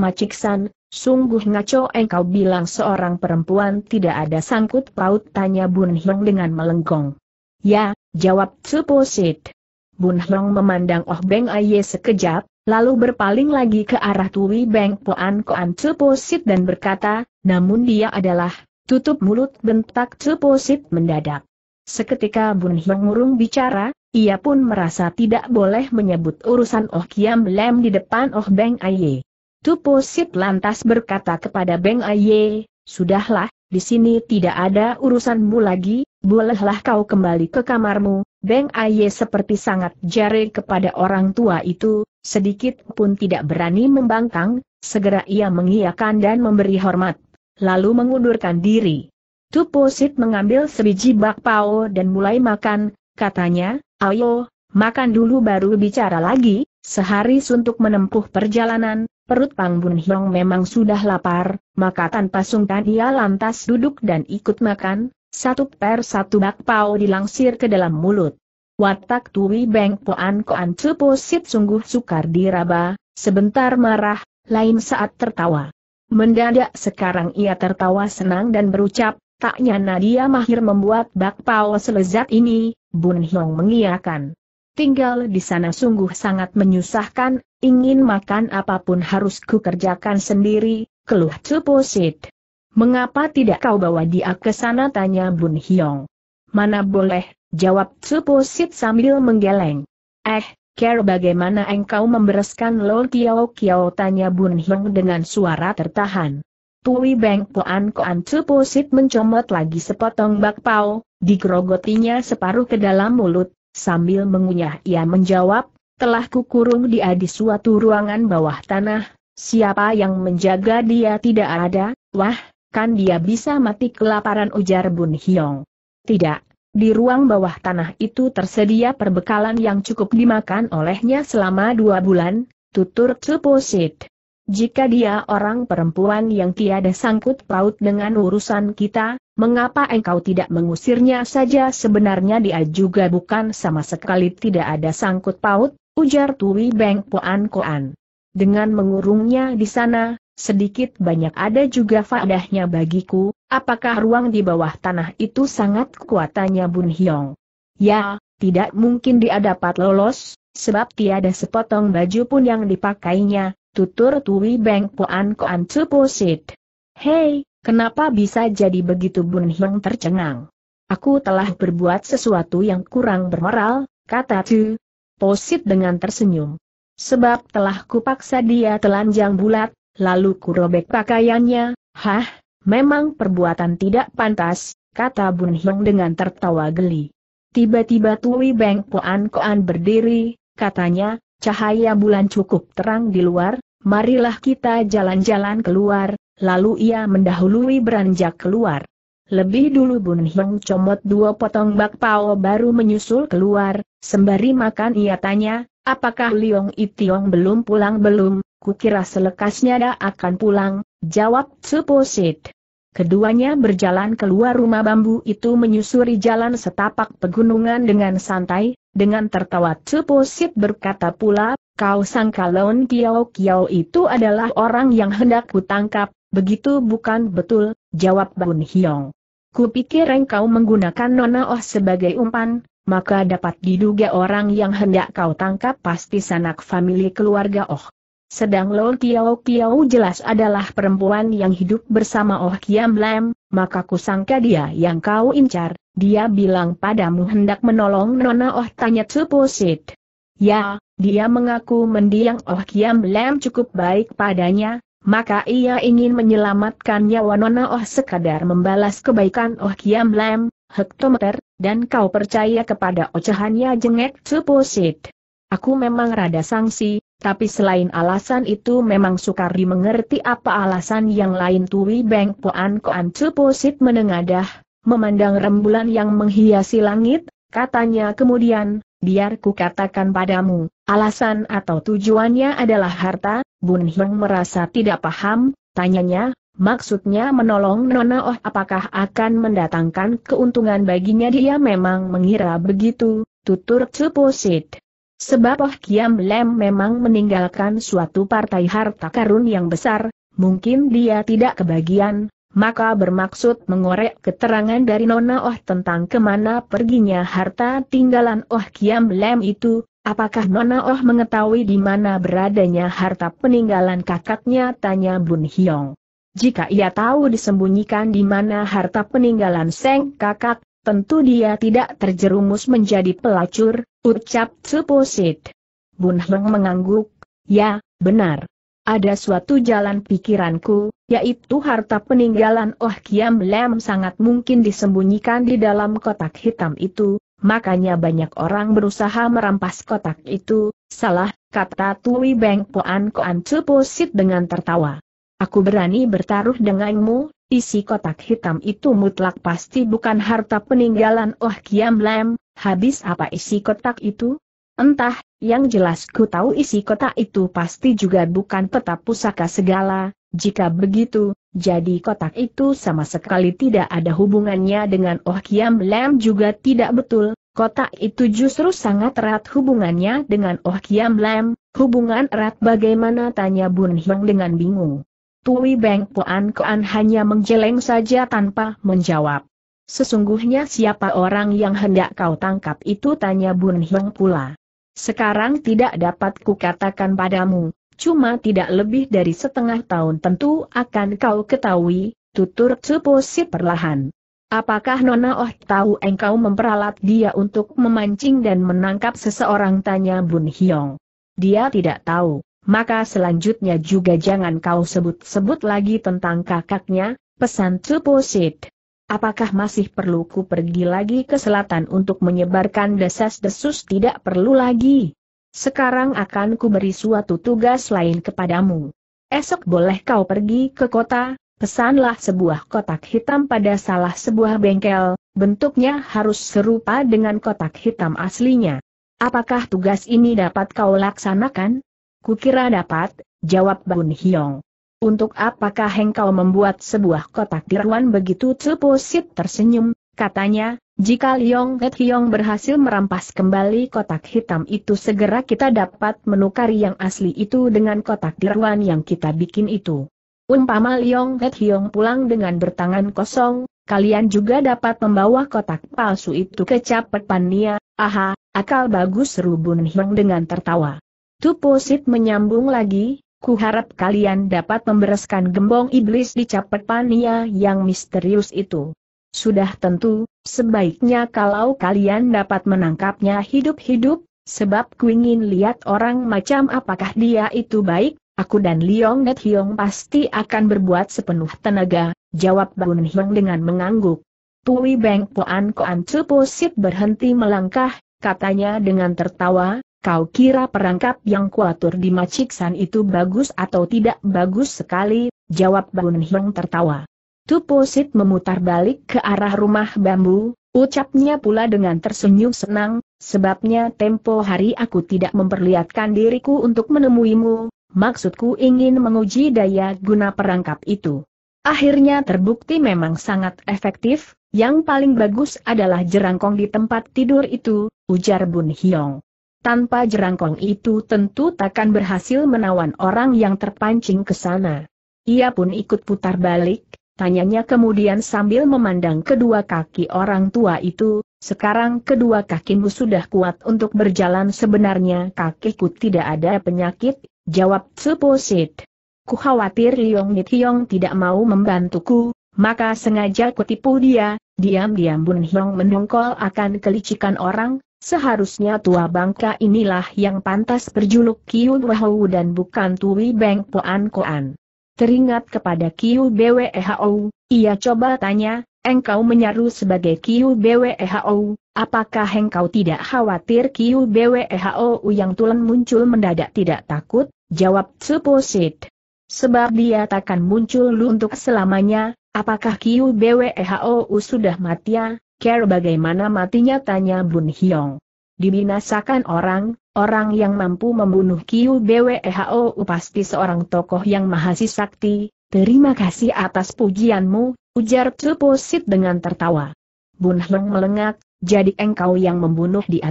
Speaker 1: Sungguh ngaco engkau bilang seorang perempuan tidak ada sangkut paut tanya Bun Hong dengan melengkung. Ya, jawab Suposit. Bun Hong memandang Oh Beng Aye sekejap, lalu berpaling lagi ke arah Tui Beng Poan Koan Suposit dan berkata, namun dia adalah, tutup mulut bentak Suposit mendadak. Seketika Bun Hong murung bicara, ia pun merasa tidak boleh menyebut urusan Oh Kiam Lem di depan Oh Beng Aye. Tupu Sip lantas berkata kepada Beng Aye, Sudahlah, di sini tidak ada urusanmu lagi, bolehlah kau kembali ke kamarmu. Beng Aye seperti sangat jare kepada orang tua itu, sedikit pun tidak berani membangkang, segera ia mengiyakan dan memberi hormat, lalu mengundurkan diri. Tuposit mengambil sebiji bakpao dan mulai makan, katanya, ayo, makan dulu baru bicara lagi, sehari untuk menempuh perjalanan, Perut Pang Bun Hiong memang sudah lapar, maka tanpa sungkan ia lantas duduk dan ikut makan, satu per satu bakpao dilangsir ke dalam mulut. Watak Tui Beng Poan Koan Ceposit sungguh sukar diraba, sebentar marah, lain saat tertawa. Mendadak sekarang ia tertawa senang dan berucap, tak nyana dia mahir membuat bakpao selezat ini, Bun Hiong mengiakan. Tinggal di sana sungguh sangat menyusahkan, ingin makan apapun harus kukerjakan sendiri, keluh Cuposit. Mengapa tidak kau bawa dia ke sana tanya Bun Hyong. Mana boleh, jawab Cuposit sambil menggeleng. Eh, Care bagaimana engkau membereskan Lo Kiao Kiao tanya Bun Hyong dengan suara tertahan. Tui Beng Poan Koan Cuposit mencomot lagi sepotong bakpao, digrogotinya separuh ke dalam mulut, Sambil mengunyah ia menjawab, telah kukurung dia di suatu ruangan bawah tanah, siapa yang menjaga dia tidak ada, wah, kan dia bisa mati kelaparan ujar Bun Hyong. Tidak, di ruang bawah tanah itu tersedia perbekalan yang cukup dimakan olehnya selama dua bulan, tutur Tsuposit. Jika dia orang perempuan yang tiada sangkut paut dengan urusan kita, Mengapa engkau tidak mengusirnya saja sebenarnya dia juga bukan sama sekali tidak ada sangkut paut, ujar Tui Beng Poan Koan. Dengan mengurungnya di sana, sedikit banyak ada juga faedahnya bagiku, apakah ruang di bawah tanah itu sangat kuatannya Bun Hiong? Ya, tidak mungkin dia dapat lolos, sebab tiada sepotong baju pun yang dipakainya, tutur Tui Beng Poan Koan Tuposit. Hei, Kenapa bisa jadi begitu Bun Hong tercengang? Aku telah berbuat sesuatu yang kurang bermoral, kata Tu. Posit dengan tersenyum. Sebab telah kupaksa dia telanjang bulat, lalu kurobek pakaiannya, hah, memang perbuatan tidak pantas, kata Bun Hong dengan tertawa geli. Tiba-tiba Tui Beng Poan Koan berdiri, katanya, cahaya bulan cukup terang di luar, marilah kita jalan-jalan keluar, Lalu ia mendahului beranjak keluar. Lebih dulu Bun Hiong comot dua potong bakpao baru menyusul keluar, sembari makan ia tanya, apakah Liong Itiong belum pulang belum, kukira selekasnya dia akan pulang, jawab Suposit. Keduanya berjalan keluar rumah bambu itu menyusuri jalan setapak pegunungan dengan santai, dengan tertawa Suposit berkata pula, kau sangka Leon Kiao Kiao itu adalah orang yang hendak kutangkap, Begitu bukan betul, jawab Bun Hiong. Kupikir engkau menggunakan Nona Oh sebagai umpan, maka dapat diduga orang yang hendak kau tangkap pasti sanak famili keluarga Oh. Sedang Lo Kiao Kiao jelas adalah perempuan yang hidup bersama Oh Kiam Lam, maka kusangka dia yang kau incar, dia bilang padamu hendak menolong Nona Oh tanya Suposit. Ya, dia mengaku mendiang Oh Kiam Lam cukup baik padanya, maka ia ingin menyelamatkan nyawa Nona Oh sekadar membalas kebaikan Oh Kiam Lam, hektometer, dan kau percaya kepada ocehannya jengek suposit. Aku memang rada sangsi, tapi selain alasan itu memang sukar dimengerti apa alasan yang lain Tui Beng Poan Koan Tsuposit menengadah, memandang rembulan yang menghiasi langit, katanya kemudian, biar ku katakan padamu, alasan atau tujuannya adalah harta, Bun merasa tidak paham, tanyanya, maksudnya menolong Nona Oh apakah akan mendatangkan keuntungan baginya dia memang mengira begitu, tutur Ceposit. Sebab Oh Kiam Lem memang meninggalkan suatu partai harta karun yang besar, mungkin dia tidak kebagian, maka bermaksud mengorek keterangan dari Nona Oh tentang kemana perginya harta tinggalan Oh Kiam Lem itu, apakah Nona Oh mengetahui di mana beradanya harta peninggalan kakaknya tanya Bun Hiong. Jika ia tahu disembunyikan di mana harta peninggalan Seng kakak, tentu dia tidak terjerumus menjadi pelacur, ucap Suposit. Bun Heng mengangguk, ya, benar ada suatu jalan pikiranku, yaitu harta peninggalan Oh Kiam Lem sangat mungkin disembunyikan di dalam kotak hitam itu, makanya banyak orang berusaha merampas kotak itu, salah, kata Tui Beng Poan Koan Tsuposit dengan tertawa. Aku berani bertaruh denganmu, isi kotak hitam itu mutlak pasti bukan harta peninggalan Oh Kiam Lem, habis apa isi kotak itu? Entah, yang jelas ku tahu isi kotak itu pasti juga bukan peta pusaka segala, jika begitu, jadi kotak itu sama sekali tidak ada hubungannya dengan Oh Kiam Lam juga tidak betul, kotak itu justru sangat erat hubungannya dengan Oh Kiam Lam, hubungan erat bagaimana tanya Bun Hyung dengan bingung. Tui Beng Poan Kuan hanya menjeleng saja tanpa menjawab. Sesungguhnya siapa orang yang hendak kau tangkap itu tanya Bun Hyung pula. Sekarang tidak dapat kukatakan padamu, cuma tidak lebih dari setengah tahun tentu akan kau ketahui, tutur si perlahan. Apakah Nona Oh tahu engkau memperalat dia untuk memancing dan menangkap seseorang tanya Bun Hyong. Dia tidak tahu, maka selanjutnya juga jangan kau sebut-sebut lagi tentang kakaknya, pesan Ceposit. Apakah masih perlu ku pergi lagi ke selatan untuk menyebarkan desas-desus tidak perlu lagi? Sekarang akan ku beri suatu tugas lain kepadamu. Esok boleh kau pergi ke kota, pesanlah sebuah kotak hitam pada salah sebuah bengkel, bentuknya harus serupa dengan kotak hitam aslinya. Apakah tugas ini dapat kau laksanakan? Kukira dapat, jawab Bun Hyong. Untuk apakah engkau membuat sebuah kotak tiruan begitu cepusit tersenyum, katanya, jika Liong Het Hiong berhasil merampas kembali kotak hitam itu segera kita dapat menukari yang asli itu dengan kotak tiruan yang kita bikin itu. Umpama Liong Het Hiong pulang dengan bertangan kosong, kalian juga dapat membawa kotak palsu itu ke Capet Pania, aha, akal bagus Rubun Hiong dengan tertawa. Tuposit menyambung lagi, Ku harap kalian dapat membereskan gembong iblis di capet pania yang misterius itu. Sudah tentu, sebaiknya kalau kalian dapat menangkapnya hidup-hidup, sebab ku ingin lihat orang macam apakah dia itu baik, aku dan Liong Net Hiong pasti akan berbuat sepenuh tenaga, jawab Bun Hiong dengan mengangguk. Pui Beng Poan Koan Cupu Sip berhenti melangkah, katanya dengan tertawa, Kau kira perangkap yang kuatur di Maciksan itu bagus atau tidak bagus sekali, jawab Bun Hiong tertawa. Tuposit memutar balik ke arah rumah bambu, ucapnya pula dengan tersenyum senang, sebabnya tempo hari aku tidak memperlihatkan diriku untuk menemuimu, maksudku ingin menguji daya guna perangkap itu. Akhirnya terbukti memang sangat efektif, yang paling bagus adalah jerangkong di tempat tidur itu, ujar Bun Hiong tanpa jerangkong itu tentu takkan berhasil menawan orang yang terpancing ke sana. Ia pun ikut putar balik, tanyanya kemudian sambil memandang kedua kaki orang tua itu, sekarang kedua kakimu sudah kuat untuk berjalan sebenarnya kakiku tidak ada penyakit, jawab Tsuposit. Ku khawatir Liong Nithyong tidak mau membantuku, maka sengaja kutipu dia, diam-diam Bun Hiong mendongkol akan kelicikan orang, Seharusnya tua bangka inilah yang pantas berjuluk Kiu Wahou dan bukan Tui Beng Poan Koan. Teringat kepada Kiu Bwehou, ia coba tanya, engkau menyaru sebagai Kiu Bwehou, apakah engkau tidak khawatir Kiu Bwehou yang tulen muncul mendadak tidak takut? Jawab suposit, Sebab dia takkan muncul untuk selamanya, apakah Kiu Bwehou sudah mati ya? Care bagaimana matinya tanya Bun Hiong. Dibinasakan orang, orang yang mampu membunuh Kiu Bweho pasti seorang tokoh yang mahasi sakti, terima kasih atas pujianmu, ujar Sit dengan tertawa. Bun Hyong melengak, jadi engkau yang membunuh dia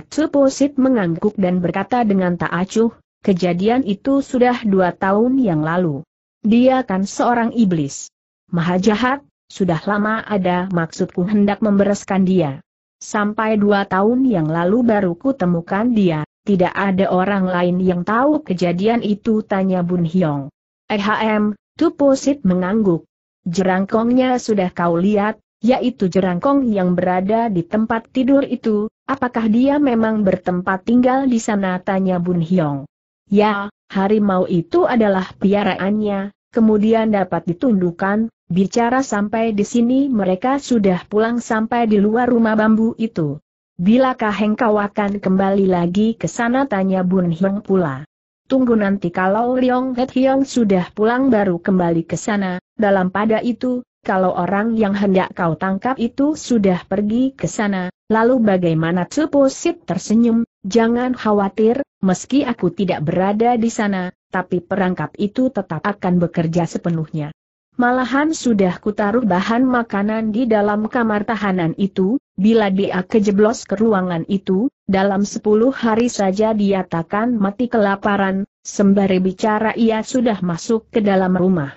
Speaker 1: Sit mengangguk dan berkata dengan tak acuh, kejadian itu sudah dua tahun yang lalu. Dia kan seorang iblis. Maha jahat, sudah lama ada maksudku hendak membereskan dia. Sampai dua tahun yang lalu baru temukan dia, tidak ada orang lain yang tahu kejadian itu tanya Bun Hyong. Ehm, Tuposit mengangguk. Jerangkongnya sudah kau lihat, yaitu jerangkong yang berada di tempat tidur itu, apakah dia memang bertempat tinggal di sana tanya Bun Hyong. Ya, harimau itu adalah piaraannya, kemudian dapat ditundukkan, Bicara sampai di sini mereka sudah pulang sampai di luar rumah bambu itu. Bilakah engkau akan kembali lagi ke sana tanya Bun Hyung pula. Tunggu nanti kalau Leong Het Hiong sudah pulang baru kembali ke sana, dalam pada itu, kalau orang yang hendak kau tangkap itu sudah pergi ke sana, lalu bagaimana Tsuposit tersenyum, jangan khawatir, meski aku tidak berada di sana, tapi perangkap itu tetap akan bekerja sepenuhnya. Malahan sudah kutaruh bahan makanan di dalam kamar tahanan itu, bila dia kejeblos ke ruangan itu, dalam sepuluh hari saja diatakan mati kelaparan, sembari bicara ia sudah masuk ke dalam rumah.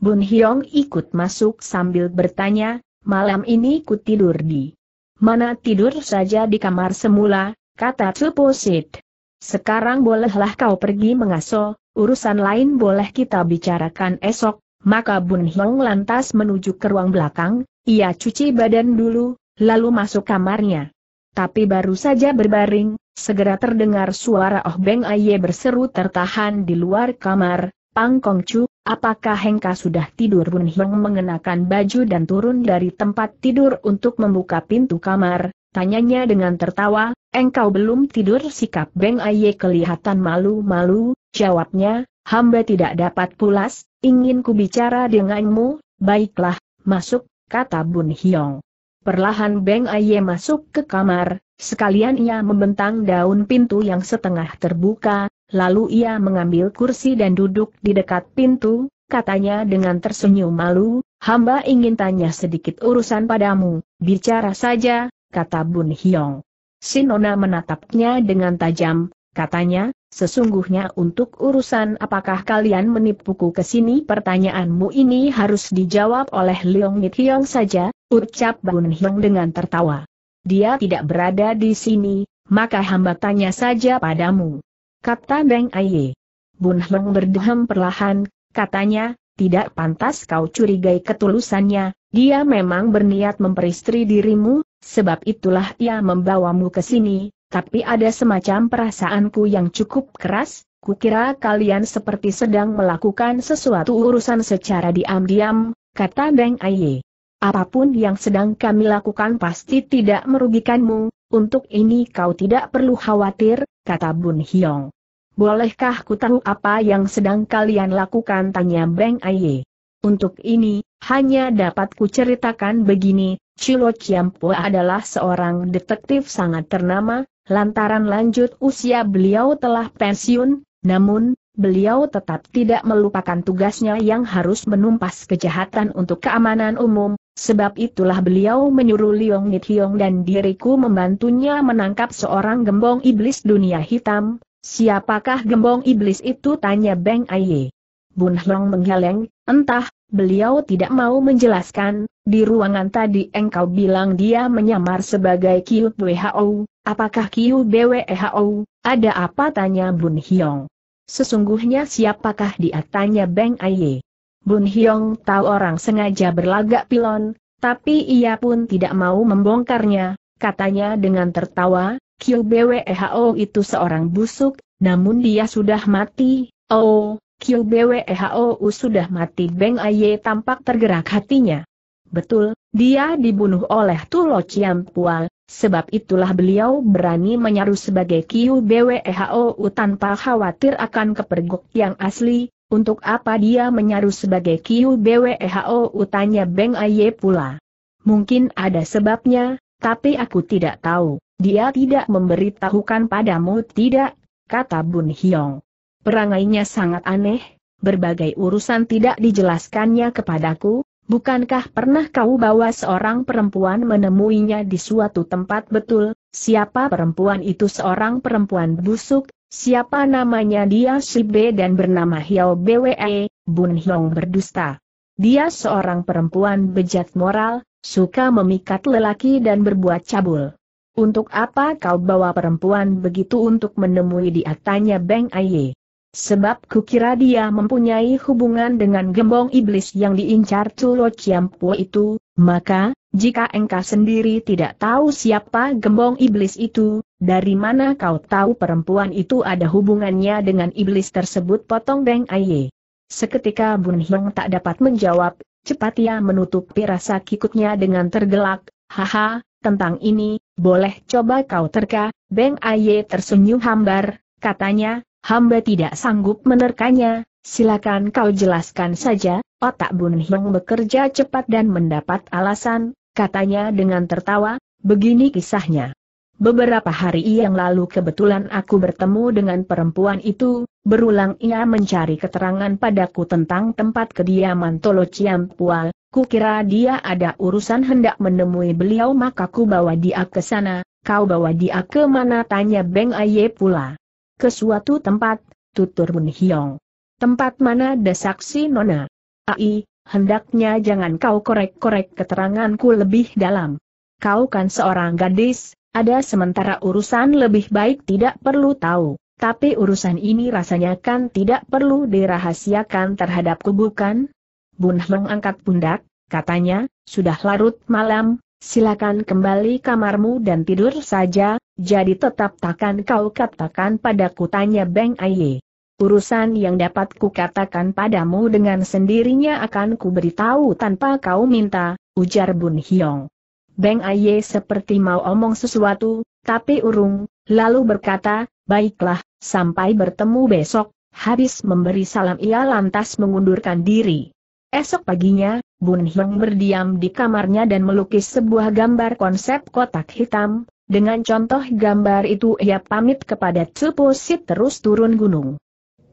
Speaker 1: Bun Hyong ikut masuk sambil bertanya, malam ini ku tidur di mana tidur saja di kamar semula, kata Tuposit. Sekarang bolehlah kau pergi mengaso, urusan lain boleh kita bicarakan esok, maka Bun Hong lantas menuju ke ruang belakang, ia cuci badan dulu, lalu masuk kamarnya. Tapi baru saja berbaring, segera terdengar suara Oh Beng Aye berseru tertahan di luar kamar, Pang Kong Chu, apakah Hengka sudah tidur Bun Hong mengenakan baju dan turun dari tempat tidur untuk membuka pintu kamar, tanyanya dengan tertawa, engkau belum tidur sikap Beng Aye kelihatan malu-malu, jawabnya, Hamba tidak dapat pulas, ingin ku bicara denganmu, baiklah, masuk, kata Bun Hiong. Perlahan Beng Aye masuk ke kamar, sekalian ia membentang daun pintu yang setengah terbuka, lalu ia mengambil kursi dan duduk di dekat pintu, katanya dengan tersenyum malu, hamba ingin tanya sedikit urusan padamu, bicara saja, kata Bun Hiong. Sinona menatapnya dengan tajam, katanya, Sesungguhnya untuk urusan apakah kalian menipuku ke sini pertanyaanmu ini harus dijawab oleh Leong Nithyong saja, ucap Bun Hyong dengan tertawa. Dia tidak berada di sini, maka hamba tanya saja padamu. Kata Deng Aye. Bun Hyong berdehem perlahan, katanya, tidak pantas kau curigai ketulusannya, dia memang berniat memperistri dirimu, sebab itulah ia membawamu ke sini, tapi ada semacam perasaanku yang cukup keras, kukira kalian seperti sedang melakukan sesuatu urusan secara diam-diam, kata Deng Aye. Apapun yang sedang kami lakukan pasti tidak merugikanmu, untuk ini kau tidak perlu khawatir, kata Bun Hyong. Bolehkah ku tahu apa yang sedang kalian lakukan tanya Beng Aye. Untuk ini, hanya dapat ku ceritakan begini, Chilo Chiampo adalah seorang detektif sangat ternama, lantaran lanjut usia beliau telah pensiun, namun, beliau tetap tidak melupakan tugasnya yang harus menumpas kejahatan untuk keamanan umum, sebab itulah beliau menyuruh Liong Hiong dan diriku membantunya menangkap seorang gembong iblis dunia hitam, siapakah gembong iblis itu tanya Beng Aye. Bun Hong menggeleng, entah, beliau tidak mau menjelaskan, di ruangan tadi engkau bilang dia menyamar sebagai QBHO, apakah QBWHO, ada apa tanya Bun Hiong? Sesungguhnya siapakah dia tanya Beng Aye? Bun Hiong tahu orang sengaja berlagak pilon, tapi ia pun tidak mau membongkarnya, katanya dengan tertawa, QBWHO itu seorang busuk, namun dia sudah mati, oh, QBWHO sudah mati Beng Aye tampak tergerak hatinya. Betul, dia dibunuh oleh Tulo Ciampual, sebab itulah beliau berani menyaru sebagai Kiu Bwehao tanpa khawatir akan kepergok yang asli, untuk apa dia menyaru sebagai Kiu Bwehao? tanya Beng Aye pula. Mungkin ada sebabnya, tapi aku tidak tahu, dia tidak memberitahukan padamu tidak, kata Bun Hiong. Perangainya sangat aneh, berbagai urusan tidak dijelaskannya kepadaku, Bukankah pernah kau bawa seorang perempuan menemuinya di suatu tempat betul? Siapa perempuan itu seorang perempuan busuk? Siapa namanya dia si B dan bernama Hiao BWE, Bun Hiong berdusta. Dia seorang perempuan bejat moral, suka memikat lelaki dan berbuat cabul. Untuk apa kau bawa perempuan begitu untuk menemui dia tanya Beng Aye. Sebab kukira dia mempunyai hubungan dengan gembong iblis yang diincar Tulo Ciampu itu, maka, jika engkau sendiri tidak tahu siapa gembong iblis itu, dari mana kau tahu perempuan itu ada hubungannya dengan iblis tersebut potong Beng Aye. Seketika Bun Hiong tak dapat menjawab, cepat ia menutupi rasa kikutnya dengan tergelak, haha, tentang ini, boleh coba kau terka, Beng Aye tersenyum hambar, katanya, Hamba tidak sanggup menerkanya, silakan kau jelaskan saja, otak Bun Hiong bekerja cepat dan mendapat alasan, katanya dengan tertawa, begini kisahnya. Beberapa hari yang lalu kebetulan aku bertemu dengan perempuan itu, berulang ia mencari keterangan padaku tentang tempat kediaman Tolo Ciampual, kukira dia ada urusan hendak menemui beliau maka ku bawa dia ke sana, kau bawa dia ke mana tanya Beng Aye pula ke suatu tempat, tutur Mun Hyong. Tempat mana desak si Nona? Ai, hendaknya jangan kau korek-korek keteranganku lebih dalam. Kau kan seorang gadis, ada sementara urusan lebih baik tidak perlu tahu. Tapi urusan ini rasanya kan tidak perlu dirahasiakan terhadapku bukan? Bun Hiong angkat pundak, katanya, sudah larut malam, silakan kembali kamarmu dan tidur saja, jadi tetap takkan kau katakan padaku tanya Beng Aye. Urusan yang dapat kukatakan padamu dengan sendirinya akan kuberitahu tanpa kau minta, ujar Bun Hiong. Beng Aye seperti mau omong sesuatu, tapi urung, lalu berkata, baiklah, sampai bertemu besok, habis memberi salam ia lantas mengundurkan diri. Esok paginya, Bun Heng berdiam di kamarnya dan melukis sebuah gambar konsep kotak hitam, dengan contoh gambar itu ia pamit kepada Tsupo Sit terus turun gunung.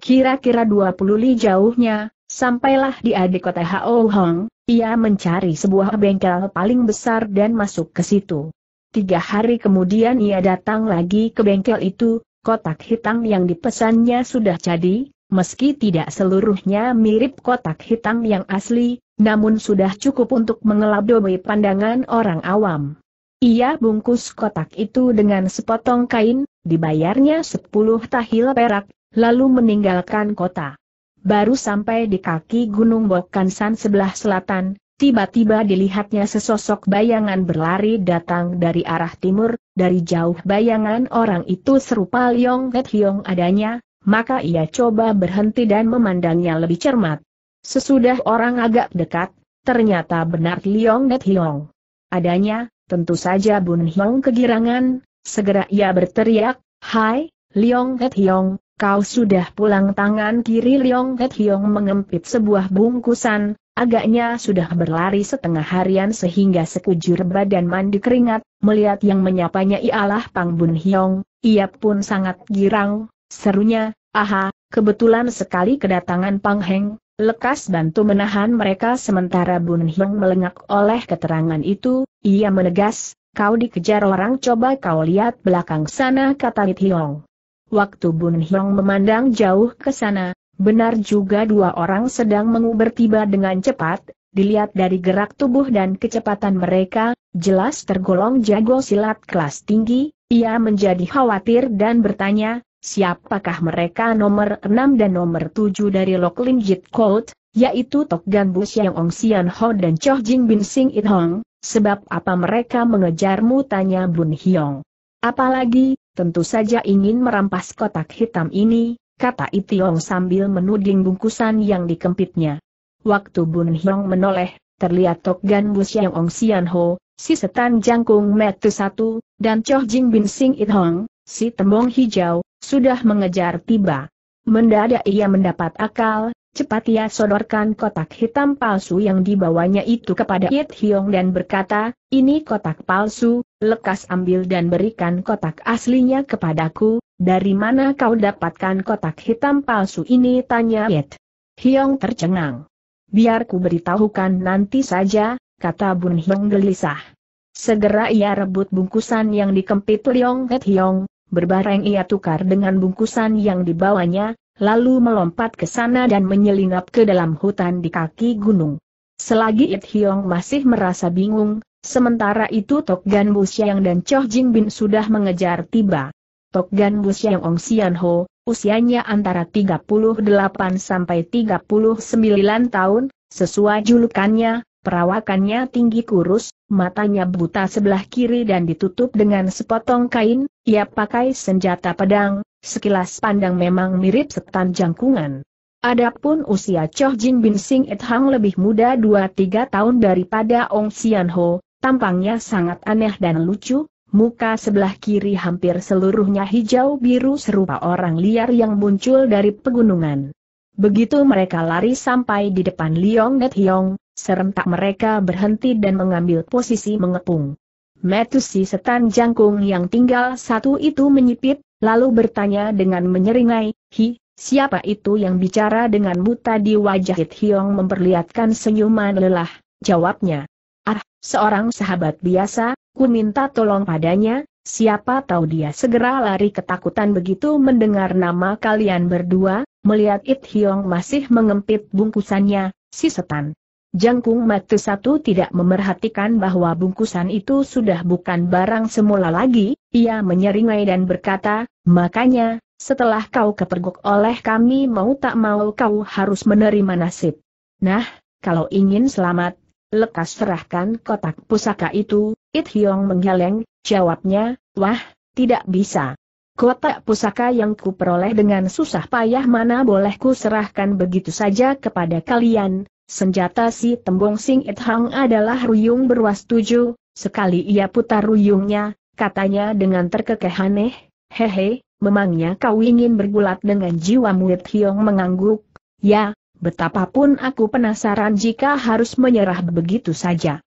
Speaker 1: Kira-kira 20 li jauhnya, sampailah di adik kota Hao Hong, ia mencari sebuah bengkel paling besar dan masuk ke situ. Tiga hari kemudian ia datang lagi ke bengkel itu, kotak hitam yang dipesannya sudah jadi, meski tidak seluruhnya mirip kotak hitam yang asli, namun sudah cukup untuk mengelabui pandangan orang awam. Ia bungkus kotak itu dengan sepotong kain, dibayarnya sepuluh tahil perak, lalu meninggalkan kota. Baru sampai di kaki Gunung Bokansan sebelah selatan, tiba-tiba dilihatnya sesosok bayangan berlari datang dari arah timur, dari jauh bayangan orang itu serupa Leong Het Hiong adanya, maka ia coba berhenti dan memandangnya lebih cermat. Sesudah orang agak dekat, ternyata benar Liong Net Hiong. Adanya, tentu saja Bun Hiong kegirangan, segera ia berteriak, Hai, Liong Het Hiong, kau sudah pulang tangan kiri Liong Het Hiong mengempit sebuah bungkusan, agaknya sudah berlari setengah harian sehingga sekujur badan mandi keringat, melihat yang menyapanya ialah Pang Bun Hiong, ia pun sangat girang, serunya, aha, kebetulan sekali kedatangan Pang Heng, Lekas bantu menahan mereka sementara Bun Hiong melengak oleh keterangan itu, ia menegas, kau dikejar orang coba kau lihat belakang sana kata Lit Hiong. Waktu Bun Hiong memandang jauh ke sana, benar juga dua orang sedang menguber tiba dengan cepat, dilihat dari gerak tubuh dan kecepatan mereka, jelas tergolong jago silat kelas tinggi, ia menjadi khawatir dan bertanya, Siapakah mereka nomor 6 dan nomor 7 dari Lim Jit Kout, yaitu Tok Gan Bu Siang Ong Xian Ho dan Choh Jing Bin Sing It Hong, sebab apa mereka mengejarmu tanya Bun Hiong. Apalagi, tentu saja ingin merampas kotak hitam ini, kata Itiong sambil menuding bungkusan yang dikempitnya. Waktu Bun Hiong menoleh, terlihat Tok Gan Bu Siang Ong Xian Ho, si setan jangkung metu satu, dan Choh Jing Bin Sing It Hong, si tembong hijau, sudah mengejar tiba. Mendadak ia mendapat akal, cepat ia sodorkan kotak hitam palsu yang dibawanya itu kepada It Hiong dan berkata, ini kotak palsu, lekas ambil dan berikan kotak aslinya kepadaku, dari mana kau dapatkan kotak hitam palsu ini tanya It Hiong tercengang. Biar ku beritahukan nanti saja, kata Bun Hiong gelisah. Segera ia rebut bungkusan yang dikempit Leong Het Hyong, berbareng ia tukar dengan bungkusan yang dibawanya, lalu melompat ke sana dan menyelinap ke dalam hutan di kaki gunung. Selagi It Hiong masih merasa bingung, sementara itu Tok Gan Bu dan Choh Jing Bin sudah mengejar tiba. Tok Gan Bu Ong Sian Ho, usianya antara 38 sampai 39 tahun, sesuai julukannya, perawakannya tinggi kurus, matanya buta sebelah kiri dan ditutup dengan sepotong kain, ia pakai senjata pedang, sekilas pandang memang mirip setan jangkungan. Adapun usia Choh Jin Bin Sing It Hang lebih muda 2-3 tahun daripada Ong Sian Ho, tampangnya sangat aneh dan lucu, muka sebelah kiri hampir seluruhnya hijau biru serupa orang liar yang muncul dari pegunungan. Begitu mereka lari sampai di depan Liong Net Hiong, serentak mereka berhenti dan mengambil posisi mengepung. Metusi setan jangkung yang tinggal satu itu menyipit, lalu bertanya dengan menyeringai, Hi, siapa itu yang bicara denganmu tadi wajah Hit Hiong memperlihatkan senyuman lelah, jawabnya. Ah, seorang sahabat biasa, ku minta tolong padanya, siapa tahu dia segera lari ketakutan begitu mendengar nama kalian berdua, Melihat It Hiong masih mengempit bungkusannya, si setan. Jangkung mati satu tidak memerhatikan bahwa bungkusan itu sudah bukan barang semula lagi, ia menyeringai dan berkata, makanya, setelah kau kepergok oleh kami mau tak mau kau harus menerima nasib. Nah, kalau ingin selamat, lekas serahkan kotak pusaka itu, It Hiong menggeleng, jawabnya, wah, tidak bisa. Kotak pusaka yang ku peroleh dengan susah payah mana boleh ku serahkan begitu saja kepada kalian. Senjata si tembong Sing It adalah ruyung berwas tujuh, sekali ia putar ruyungnya, katanya dengan terkekeh aneh, hehe, memangnya kau ingin bergulat dengan jiwa murid Hiong mengangguk, ya, betapapun aku penasaran jika harus menyerah begitu saja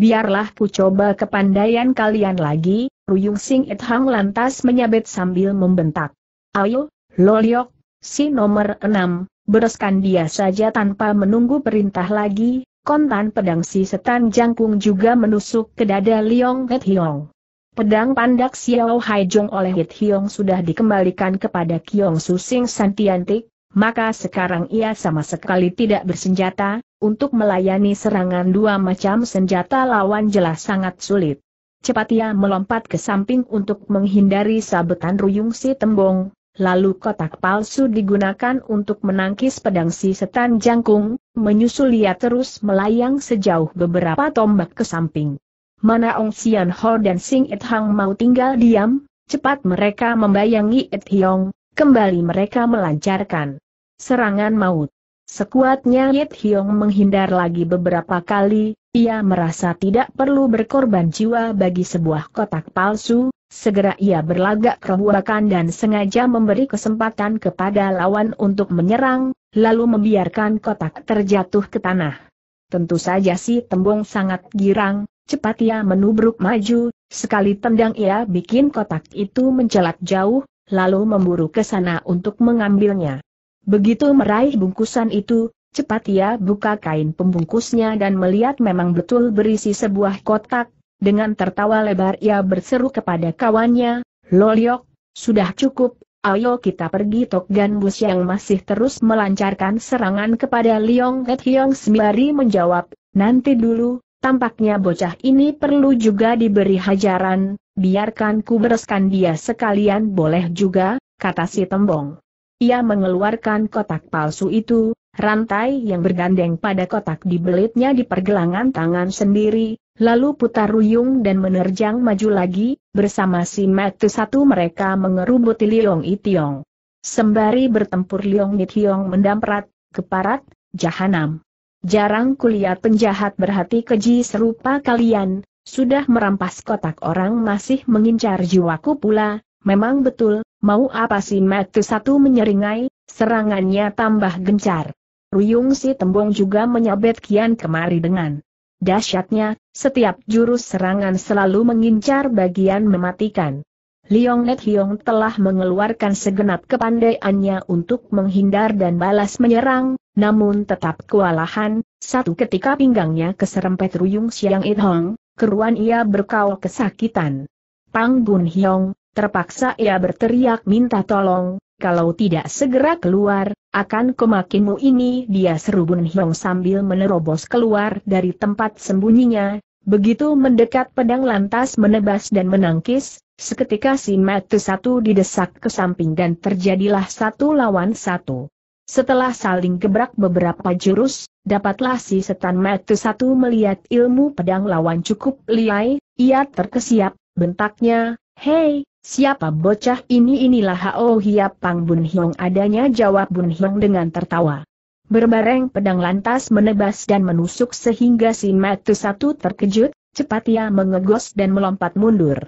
Speaker 1: biarlah ku coba kepandaian kalian lagi, Ruyung Sing It Hang lantas menyabet sambil membentak. Ayo, Loliok, si nomor enam, bereskan dia saja tanpa menunggu perintah lagi, kontan pedang si setan jangkung juga menusuk ke dada Liong Het Hiong. Pedang pandak Xiao Hai Jong oleh Het Hiong sudah dikembalikan kepada Kiong Sing Santiantik, maka sekarang ia sama sekali tidak bersenjata, untuk melayani serangan dua macam senjata lawan jelas sangat sulit. Cepat ia melompat ke samping untuk menghindari sabetan ruyung si tembong, lalu kotak palsu digunakan untuk menangkis pedang si setan jangkung, menyusul ia terus melayang sejauh beberapa tombak ke samping. Mana Ong Sian Ho dan Sing It Hang mau tinggal diam, cepat mereka membayangi It Hiong, Kembali mereka melancarkan serangan maut. Sekuatnya Yit Hiong menghindar lagi beberapa kali, ia merasa tidak perlu berkorban jiwa bagi sebuah kotak palsu, segera ia berlagak kebuakan dan sengaja memberi kesempatan kepada lawan untuk menyerang, lalu membiarkan kotak terjatuh ke tanah. Tentu saja si tembong sangat girang, cepat ia menubruk maju, sekali tendang ia bikin kotak itu mencelat jauh, lalu memburu ke sana untuk mengambilnya. Begitu meraih bungkusan itu, cepat ia buka kain pembungkusnya dan melihat memang betul berisi sebuah kotak, dengan tertawa lebar ia berseru kepada kawannya, Loliok, sudah cukup, ayo kita pergi Tok Gan Bus yang masih terus melancarkan serangan kepada Liong Het Hiong sembari menjawab, nanti dulu, tampaknya bocah ini perlu juga diberi hajaran, biarkan ku bereskan dia sekalian boleh juga, kata si tembong. Ia mengeluarkan kotak palsu itu, rantai yang bergandeng pada kotak dibelitnya di pergelangan tangan sendiri, lalu putar ruyung dan menerjang maju lagi, bersama si Matu satu mereka mengerubuti Liong Itiong. Sembari bertempur Liong Itiong mendamprat, keparat, jahanam. Jarang kulihat penjahat berhati keji serupa kalian, sudah merampas kotak orang masih mengincar jiwaku pula, memang betul, mau apa si Metu satu menyeringai, serangannya tambah gencar. Ruyung si tembong juga menyabet kian kemari dengan dahsyatnya, setiap jurus serangan selalu mengincar bagian mematikan. Liong Net Hiong telah mengeluarkan segenap kepandaiannya untuk menghindar dan balas menyerang, namun tetap kewalahan, satu ketika pinggangnya keserempet Ruyung Siang It Hong, keruan ia berkaul kesakitan. Pang Bun Hyong, terpaksa ia berteriak minta tolong, kalau tidak segera keluar, akan kemakimu ini dia seru Bun Hyong sambil menerobos keluar dari tempat sembunyinya, begitu mendekat pedang lantas menebas dan menangkis, seketika si Matu satu didesak ke samping dan terjadilah satu lawan satu. Setelah saling gebrak beberapa jurus, dapatlah si setan metu satu melihat ilmu pedang lawan cukup liai, ia terkesiap, bentaknya, Hei, siapa bocah ini inilah Hao Hiap Pang Bun Hiong adanya jawab Bun Hiong dengan tertawa. Berbareng pedang lantas menebas dan menusuk sehingga si metu satu terkejut, cepat ia mengegos dan melompat mundur.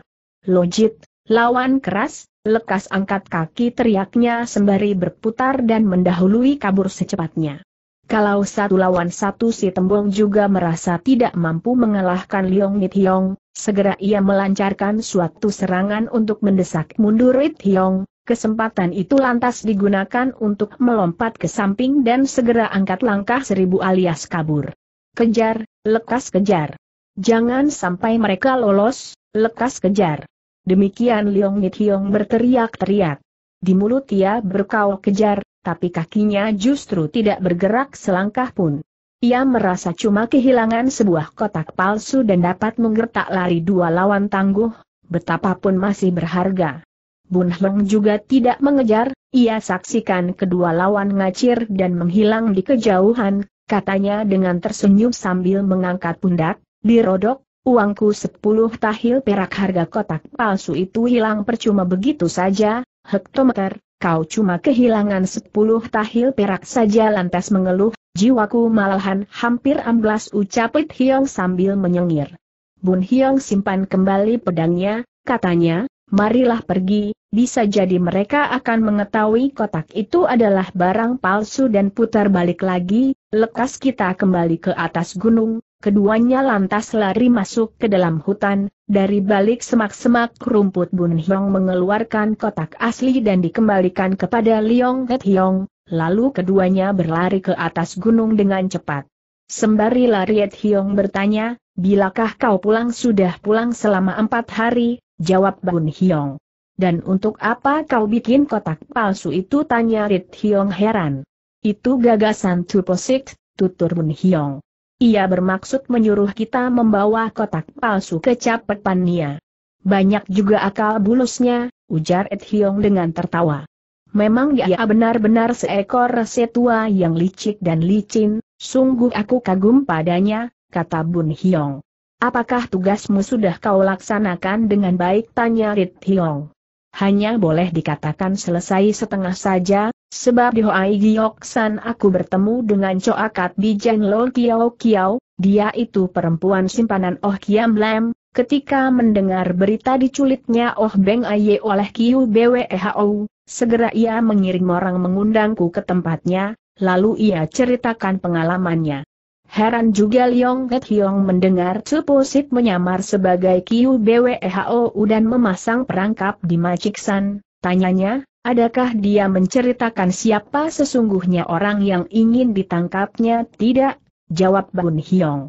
Speaker 1: Lojit, Lawan keras, lekas angkat kaki teriaknya sembari berputar dan mendahului kabur secepatnya. Kalau satu lawan satu si tembong juga merasa tidak mampu mengalahkan Liong Nit Hiong, segera ia melancarkan suatu serangan untuk mendesak mundur It Hiong, kesempatan itu lantas digunakan untuk melompat ke samping dan segera angkat langkah seribu alias kabur. Kejar, lekas kejar. Jangan sampai mereka lolos, lekas kejar. Demikian Leong Hiong berteriak-teriak. Di mulut ia berkau kejar, tapi kakinya justru tidak bergerak selangkah pun. Ia merasa cuma kehilangan sebuah kotak palsu dan dapat menggertak lari dua lawan tangguh, betapapun masih berharga. Bun Hong juga tidak mengejar, ia saksikan kedua lawan ngacir dan menghilang di kejauhan, katanya dengan tersenyum sambil mengangkat pundak, dirodok, Uangku sepuluh tahil perak harga kotak palsu itu hilang percuma begitu saja, hektometer, kau cuma kehilangan sepuluh tahil perak saja lantas mengeluh, jiwaku malahan hampir amblas Ucapit Hiong sambil menyengir. Bun Hiong simpan kembali pedangnya, katanya, marilah pergi, bisa jadi mereka akan mengetahui kotak itu adalah barang palsu dan putar balik lagi, lekas kita kembali ke atas gunung, Keduanya lantas lari masuk ke dalam hutan, dari balik semak-semak rumput Bun Hyong mengeluarkan kotak asli dan dikembalikan kepada Liong Het Hyong, lalu keduanya berlari ke atas gunung dengan cepat. Sembari lari Het Hyong bertanya, bilakah kau pulang sudah pulang selama empat hari, jawab Bun Hyong. Dan untuk apa kau bikin kotak palsu itu tanya Rit Hyong heran. Itu gagasan Tuposik, tutur Bun Hyong. Ia bermaksud menyuruh kita membawa kotak palsu ke Capet Pania. Banyak juga akal bulusnya, ujar Ed Hyong dengan tertawa. Memang dia benar-benar seekor tua yang licik dan licin, sungguh aku kagum padanya, kata Bun Hiong. Apakah tugasmu sudah kau laksanakan dengan baik tanya Rit Hyong? Hanya boleh dikatakan selesai setengah saja, Sebab di Hoai Gioksan aku bertemu dengan Coakat Bijang Lo Kiao Kiao, dia itu perempuan simpanan Oh Kiam Lam, ketika mendengar berita diculiknya Oh Beng Aye oleh Kiu Bwehou, segera ia mengirim orang mengundangku ke tempatnya, lalu ia ceritakan pengalamannya. Heran juga Liong Get Hiong mendengar Sip menyamar sebagai Kiu BWHO dan memasang perangkap di Maciksan, tanyanya, Adakah dia menceritakan siapa sesungguhnya orang yang ingin ditangkapnya? Tidak, jawab Bun Hiong.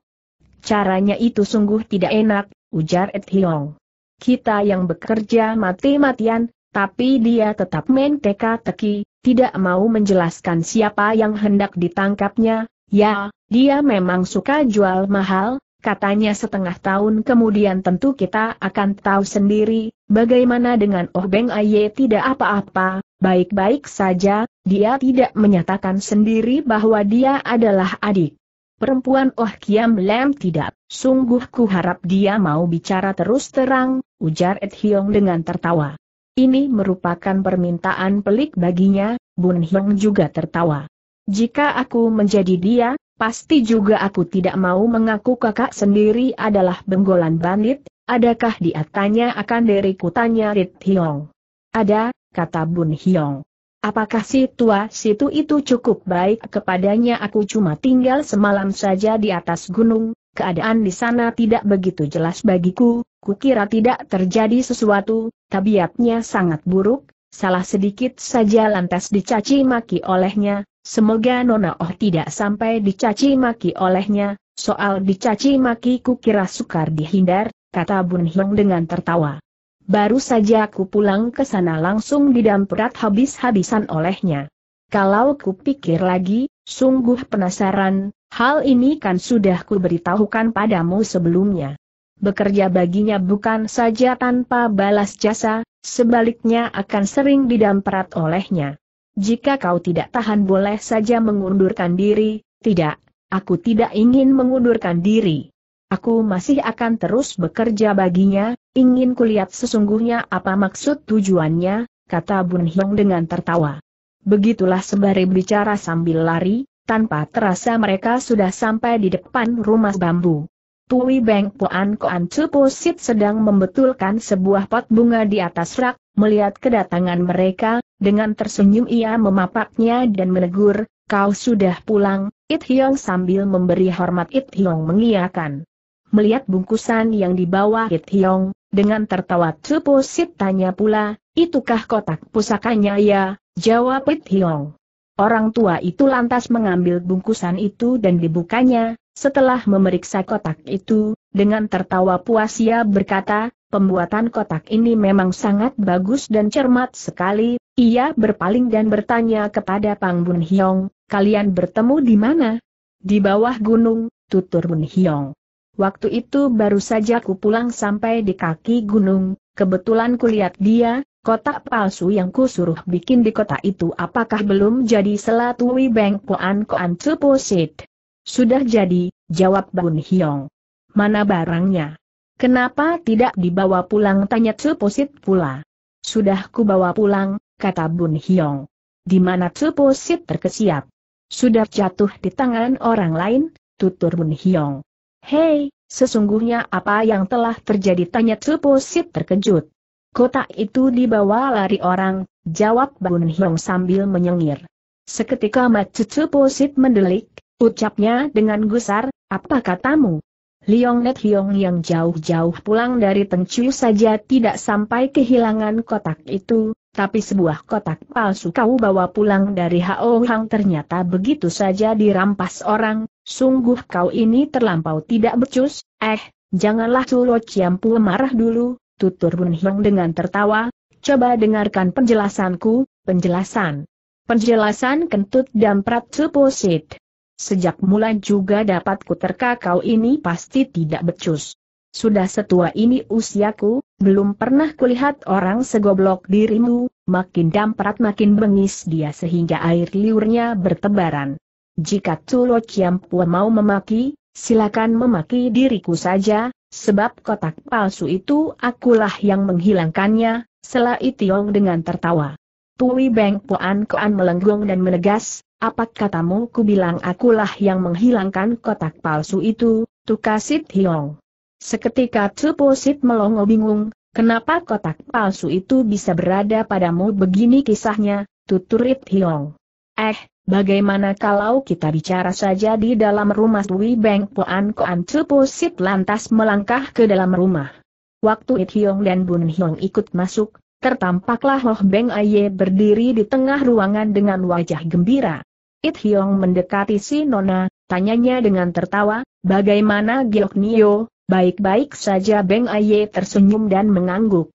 Speaker 1: Caranya itu sungguh tidak enak, ujar Ed Hiong. Kita yang bekerja mati-matian, tapi dia tetap main teka-teki, tidak mau menjelaskan siapa yang hendak ditangkapnya. Ya, dia memang suka jual mahal, katanya setengah tahun kemudian tentu kita akan tahu sendiri, bagaimana dengan Oh Beng Aye tidak apa-apa, baik-baik saja, dia tidak menyatakan sendiri bahwa dia adalah adik. Perempuan Oh Kiam Lem tidak, sungguh ku harap dia mau bicara terus terang, ujar Ed Hyong dengan tertawa. Ini merupakan permintaan pelik baginya, Bun Hyong juga tertawa. Jika aku menjadi dia, Pasti juga aku tidak mau mengaku kakak sendiri adalah benggolan bandit, adakah dia tanya akan diriku tanya Rit Hiong. Ada, kata Bun Hiong. Apakah si tua situ itu cukup baik kepadanya aku cuma tinggal semalam saja di atas gunung, keadaan di sana tidak begitu jelas bagiku, kukira tidak terjadi sesuatu, tabiatnya sangat buruk, salah sedikit saja lantas dicaci maki olehnya, Semoga Nona Oh tidak sampai dicaci maki olehnya, soal dicaci maki ku kira sukar dihindar, kata Bun Hong dengan tertawa. Baru saja aku pulang ke sana langsung didamperat habis-habisan olehnya. Kalau ku pikir lagi, sungguh penasaran, hal ini kan sudah ku beritahukan padamu sebelumnya. Bekerja baginya bukan saja tanpa balas jasa, sebaliknya akan sering didamperat olehnya. Jika kau tidak tahan boleh saja mengundurkan diri, tidak, aku tidak ingin mengundurkan diri. Aku masih akan terus bekerja baginya, ingin kulihat sesungguhnya apa maksud tujuannya, kata Bun Hyong dengan tertawa. Begitulah sembari bicara sambil lari, tanpa terasa mereka sudah sampai di depan rumah bambu. Pui Beng puan Koan Cupo Sit sedang membetulkan sebuah pot bunga di atas rak, melihat kedatangan mereka, dengan tersenyum ia memapaknya dan menegur, kau sudah pulang, It Hiong sambil memberi hormat It Hiong mengiakan. Melihat bungkusan yang dibawa It Hiong, dengan tertawa Cupo Sit tanya pula, itukah kotak pusakanya ya, jawab It Hiong. Orang tua itu lantas mengambil bungkusan itu dan dibukanya, setelah memeriksa kotak itu, dengan tertawa puas ia berkata, pembuatan kotak ini memang sangat bagus dan cermat sekali, ia berpaling dan bertanya kepada Pang Bun Hiong, kalian bertemu di mana? Di bawah gunung, tutur Bun Hiong. Waktu itu baru saja ku pulang sampai di kaki gunung, kebetulan kulihat dia, Kotak palsu yang kusuruh bikin di kota itu apakah belum jadi selatui Beng Poan Koan tuposit? Sudah jadi, jawab Bun Hiong. Mana barangnya? Kenapa tidak dibawa pulang tanya tuposit pula? Sudah kubawa pulang, kata Bun Hiong. Di mana tuposit terkesiap? Sudah jatuh di tangan orang lain, tutur Bun Hiong. Hei, sesungguhnya apa yang telah terjadi tanya tuposit terkejut. Kotak itu dibawa lari orang, jawab Bun Hiong sambil menyengir. Seketika Mat Cucu Posit mendelik, ucapnya dengan gusar, apa katamu? Liong Net Hiong yang jauh-jauh pulang dari Tengcu saja tidak sampai kehilangan kotak itu, tapi sebuah kotak palsu kau bawa pulang dari Hao Hang ternyata begitu saja dirampas orang, sungguh kau ini terlampau tidak becus, eh, janganlah Culo Ciampu marah dulu, Tutur Bun Hiong dengan tertawa, coba dengarkan penjelasanku, penjelasan. Penjelasan kentut dan prat suposit. Sejak mulai juga dapat kuterka kau ini pasti tidak becus. Sudah setua ini usiaku, belum pernah kulihat orang segoblok dirimu, makin damprat makin bengis dia sehingga air liurnya bertebaran. Jika Tulo Ciampua mau memaki, silakan memaki diriku saja, Sebab kotak palsu itu akulah yang menghilangkannya, selai Itiong dengan tertawa. Tui Beng Puan Koan melenggung dan menegas, apa katamu ku bilang akulah yang menghilangkan kotak palsu itu, tukasit Hiong. Seketika Sit melongo bingung, kenapa kotak palsu itu bisa berada padamu begini kisahnya, tuturit Hiong. Eh, Bagaimana kalau kita bicara saja di dalam rumah Dwi Beng Poan Koan Sit lantas melangkah ke dalam rumah. Waktu It Hyong dan Bun Hyong ikut masuk, tertampaklah Loh Beng Aye berdiri di tengah ruangan dengan wajah gembira. It Hyong mendekati si Nona, tanyanya dengan tertawa, bagaimana Giok Nio, baik-baik saja Beng Aye tersenyum dan mengangguk.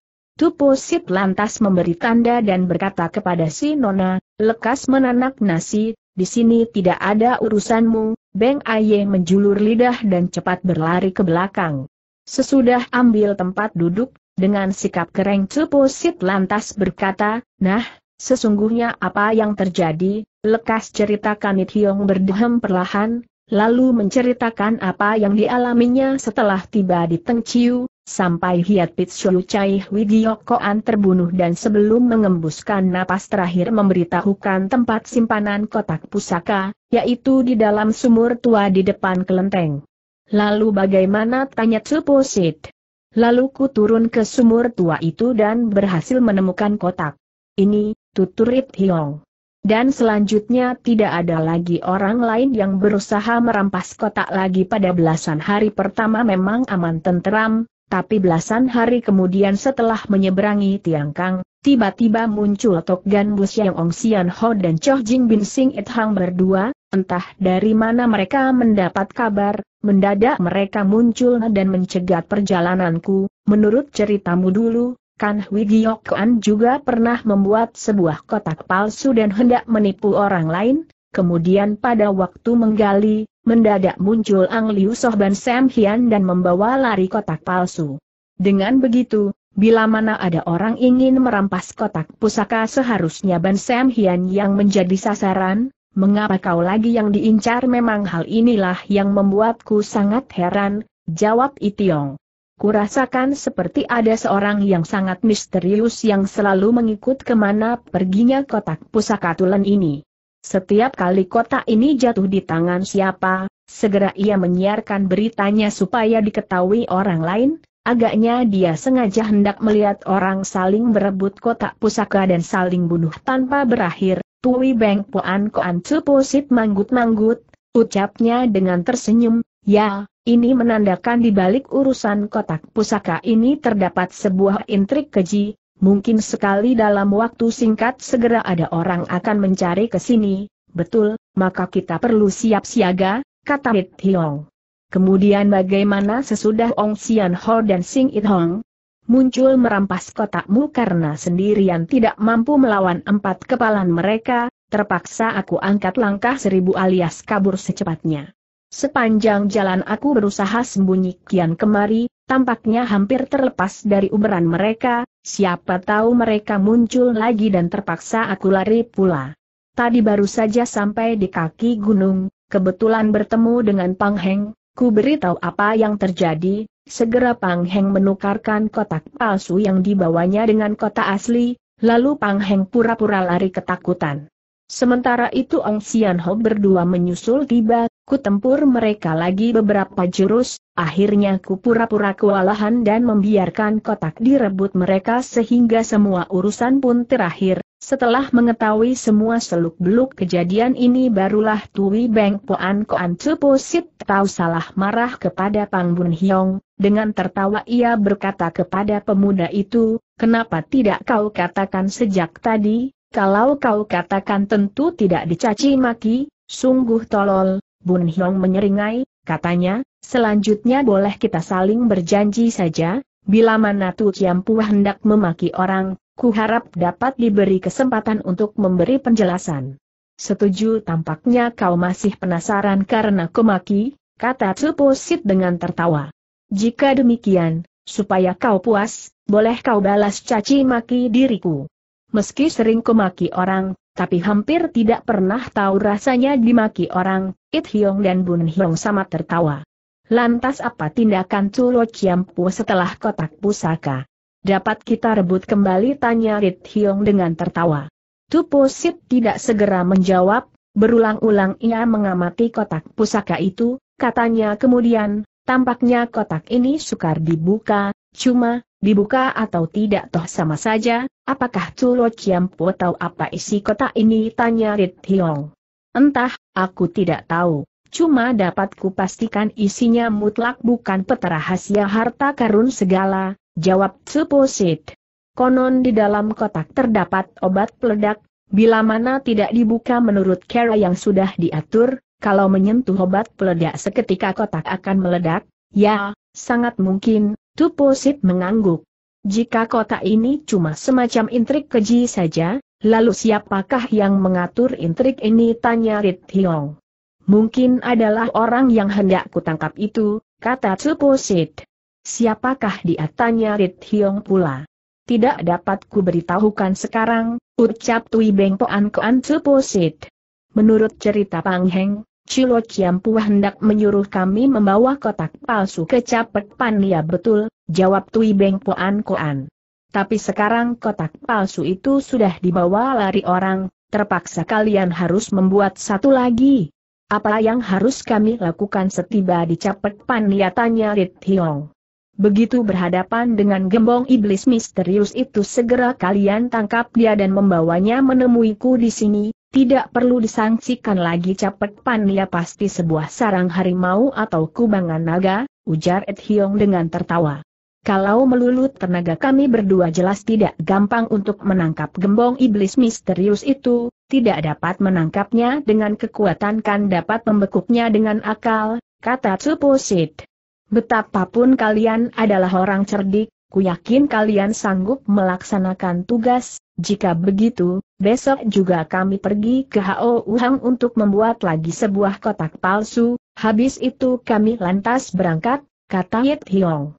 Speaker 1: Sip lantas memberi tanda dan berkata kepada si Nona, lekas menanak nasi, di sini tidak ada urusanmu, Beng Aye menjulur lidah dan cepat berlari ke belakang. Sesudah ambil tempat duduk, dengan sikap kering Sip lantas berkata, nah, sesungguhnya apa yang terjadi, lekas cerita It Hiong berdehem perlahan, lalu menceritakan apa yang dialaminya setelah tiba di Tengciu, sampai Hiat Pitsulu Chai Widiokoan terbunuh dan sebelum mengembuskan napas terakhir memberitahukan tempat simpanan kotak pusaka, yaitu di dalam sumur tua di depan kelenteng. Lalu bagaimana tanya Tsuposit? Lalu ku turun ke sumur tua itu dan berhasil menemukan kotak. Ini, tutur tuturit Hiong dan selanjutnya tidak ada lagi orang lain yang berusaha merampas kotak lagi pada belasan hari pertama memang aman tenteram, tapi belasan hari kemudian setelah menyeberangi Tiangkang, tiba-tiba muncul Tok Gan Bu Ong Sian Ho dan Choh Jing Bin Sing It Hang berdua, entah dari mana mereka mendapat kabar, mendadak mereka muncul dan mencegat perjalananku, menurut ceritamu dulu, Kan Wigiokoan juga pernah membuat sebuah kotak palsu dan hendak menipu orang lain, kemudian pada waktu menggali, mendadak muncul Ang Liu Ban Sam Hian dan membawa lari kotak palsu. Dengan begitu, Bila mana ada orang ingin merampas kotak pusaka seharusnya Ban Sam Hian yang menjadi sasaran, mengapa kau lagi yang diincar memang hal inilah yang membuatku sangat heran, jawab Itiong. Kurasakan seperti ada seorang yang sangat misterius yang selalu mengikut kemana perginya kotak pusaka tulen ini. Setiap kali kotak ini jatuh di tangan siapa, segera ia menyiarkan beritanya supaya diketahui orang lain, agaknya dia sengaja hendak melihat orang saling berebut kotak pusaka dan saling bunuh tanpa berakhir, Tui Beng Poan Koan Cepusit manggut-manggut, ucapnya dengan tersenyum, ya, ini menandakan di balik urusan kotak pusaka ini terdapat sebuah intrik keji, mungkin sekali dalam waktu singkat segera ada orang akan mencari ke sini, betul, maka kita perlu siap siaga, kata It Hiong. Kemudian bagaimana sesudah Ong Sian Ho dan Sing It Hong? Muncul merampas kotakmu karena sendirian tidak mampu melawan empat kepalan mereka, terpaksa aku angkat langkah seribu alias kabur secepatnya. Sepanjang jalan aku berusaha sembunyi kian kemari, tampaknya hampir terlepas dari uberan mereka, siapa tahu mereka muncul lagi dan terpaksa aku lari pula. Tadi baru saja sampai di kaki gunung, kebetulan bertemu dengan Pang Heng, ku beritahu apa yang terjadi, segera Pang Heng menukarkan kotak palsu yang dibawanya dengan kotak asli, lalu Pang Heng pura-pura lari ketakutan. Sementara itu Ong Sian Ho berdua menyusul tiba Ku tempur mereka lagi beberapa jurus, akhirnya ku pura-pura kewalahan dan membiarkan kotak direbut mereka sehingga semua urusan pun terakhir. Setelah mengetahui semua seluk-beluk kejadian ini barulah Tui Beng Poan Koan Cupo Sit tahu salah marah kepada Pang Bun Hiong, dengan tertawa ia berkata kepada pemuda itu, kenapa tidak kau katakan sejak tadi, kalau kau katakan tentu tidak dicaci maki, sungguh tolol, Bun Hiong menyeringai, katanya, selanjutnya boleh kita saling berjanji saja, bila mana Tu Ciampu hendak memaki orang, ku harap dapat diberi kesempatan untuk memberi penjelasan. Setuju tampaknya kau masih penasaran karena kumaki, kata Suposit dengan tertawa. Jika demikian, supaya kau puas, boleh kau balas caci maki diriku. Meski sering kumaki orang, tapi hampir tidak pernah tahu rasanya dimaki orang, It Hyong dan Bun Hyong sama tertawa. Lantas apa tindakan Tulo Ciampu setelah kotak pusaka? Dapat kita rebut kembali tanya It Hyong dengan tertawa. Tupo Sip tidak segera menjawab, berulang-ulang ia mengamati kotak pusaka itu, katanya kemudian, tampaknya kotak ini sukar dibuka, cuma, Dibuka atau tidak toh sama saja, apakah Tulo Chiampo tahu apa isi kotak ini tanya Rit Hiong. Entah, aku tidak tahu. Cuma dapat kupastikan isinya mutlak bukan peta rahasia harta karun segala, jawab Sid. Konon di dalam kotak terdapat obat peledak, bila mana tidak dibuka menurut cara yang sudah diatur, kalau menyentuh obat peledak seketika kotak akan meledak, ya, sangat mungkin, Tuposit mengangguk. Jika kota ini cuma semacam intrik keji saja, lalu siapakah yang mengatur intrik ini tanya Rit Hiong. Mungkin adalah orang yang hendak kutangkap itu, kata Suposit. Siapakah dia tanya Rit Hiong pula. Tidak dapat ku beritahukan sekarang, ucap Tui Beng Poan Koan Suposit. Menurut cerita Pang Heng, Cilo Ciampua hendak menyuruh kami membawa kotak palsu ke Capek Pania betul, jawab Tui Beng Poan Koan. Tapi sekarang kotak palsu itu sudah dibawa lari orang, terpaksa kalian harus membuat satu lagi. Apa yang harus kami lakukan setiba di Capek Pania tanya Rit Hiong. Begitu berhadapan dengan gembong iblis misterius itu segera kalian tangkap dia dan membawanya menemuiku di sini, tidak perlu disangsikan lagi capek pania pasti sebuah sarang harimau atau kubangan naga, ujar Ed Hiong dengan tertawa. Kalau melulut tenaga kami berdua jelas tidak gampang untuk menangkap gembong iblis misterius itu, tidak dapat menangkapnya dengan kekuatan kan dapat membekuknya dengan akal, kata Tsuposit. Betapapun kalian adalah orang cerdik, ku yakin kalian sanggup melaksanakan tugas, jika begitu, besok juga kami pergi ke Hao Wuhan untuk membuat lagi sebuah kotak palsu, habis itu kami lantas berangkat, kata Yit Hiong.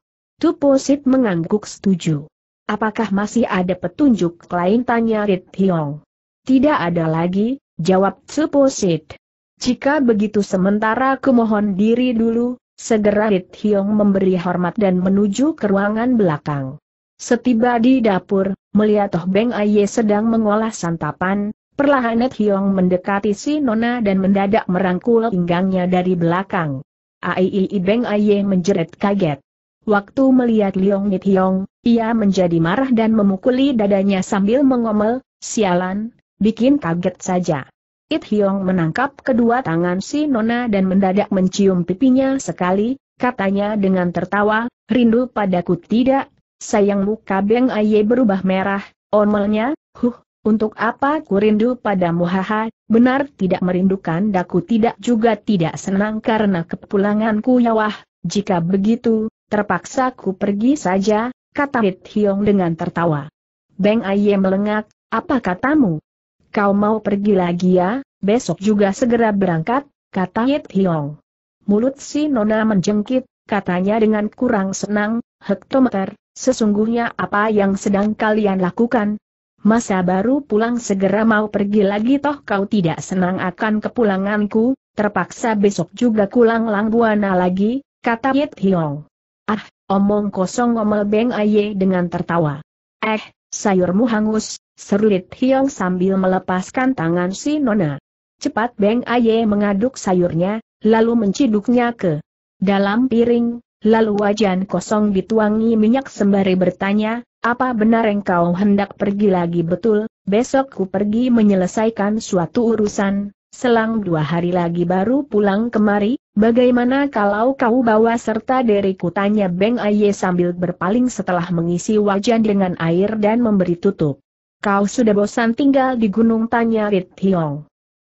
Speaker 1: Sit mengangguk setuju. Apakah masih ada petunjuk lain tanya Yit Hiong? Tidak ada lagi, jawab Tupo Sit. Jika begitu sementara kumohon diri dulu, segera Yit Hiong memberi hormat dan menuju ke ruangan belakang. Setiba di dapur, Melihat Toh Beng Aye sedang mengolah santapan, perlahan Net Hiong mendekati si Nona dan mendadak merangkul pinggangnya dari belakang. Aii Beng Aye menjerit kaget. Waktu melihat Liong Net Hyong, ia menjadi marah dan memukuli dadanya sambil mengomel, sialan, bikin kaget saja. It Hiong menangkap kedua tangan si Nona dan mendadak mencium pipinya sekali, katanya dengan tertawa, rindu padaku tidak, Sayang muka Beng Aye berubah merah, omelnya, huh, untuk apa ku rindu padamu haha, benar tidak merindukan daku tidak juga tidak senang karena kepulanganku ya wah, jika begitu, terpaksa ku pergi saja, kata Hit Hiong dengan tertawa. Beng Aye melengak, apa katamu? Kau mau pergi lagi ya, besok juga segera berangkat, kata Hit Hiong. Mulut si Nona menjengkit, katanya dengan kurang senang, hektometer, sesungguhnya apa yang sedang kalian lakukan? Masa baru pulang segera mau pergi lagi toh kau tidak senang akan kepulanganku, terpaksa besok juga pulang Langbuana lagi, kata Yit Hiong. Ah, omong kosong omel Beng Aye dengan tertawa. Eh, sayurmu hangus, seru Yit Hiong sambil melepaskan tangan si Nona. Cepat Beng Aye mengaduk sayurnya, lalu menciduknya ke dalam piring, lalu wajan kosong dituangi minyak sembari bertanya, apa benar engkau hendak pergi lagi betul, besok ku pergi menyelesaikan suatu urusan, selang dua hari lagi baru pulang kemari, bagaimana kalau kau bawa serta deriku tanya Beng Aye sambil berpaling setelah mengisi wajan dengan air dan memberi tutup. Kau sudah bosan tinggal di gunung tanya Rit Hiong.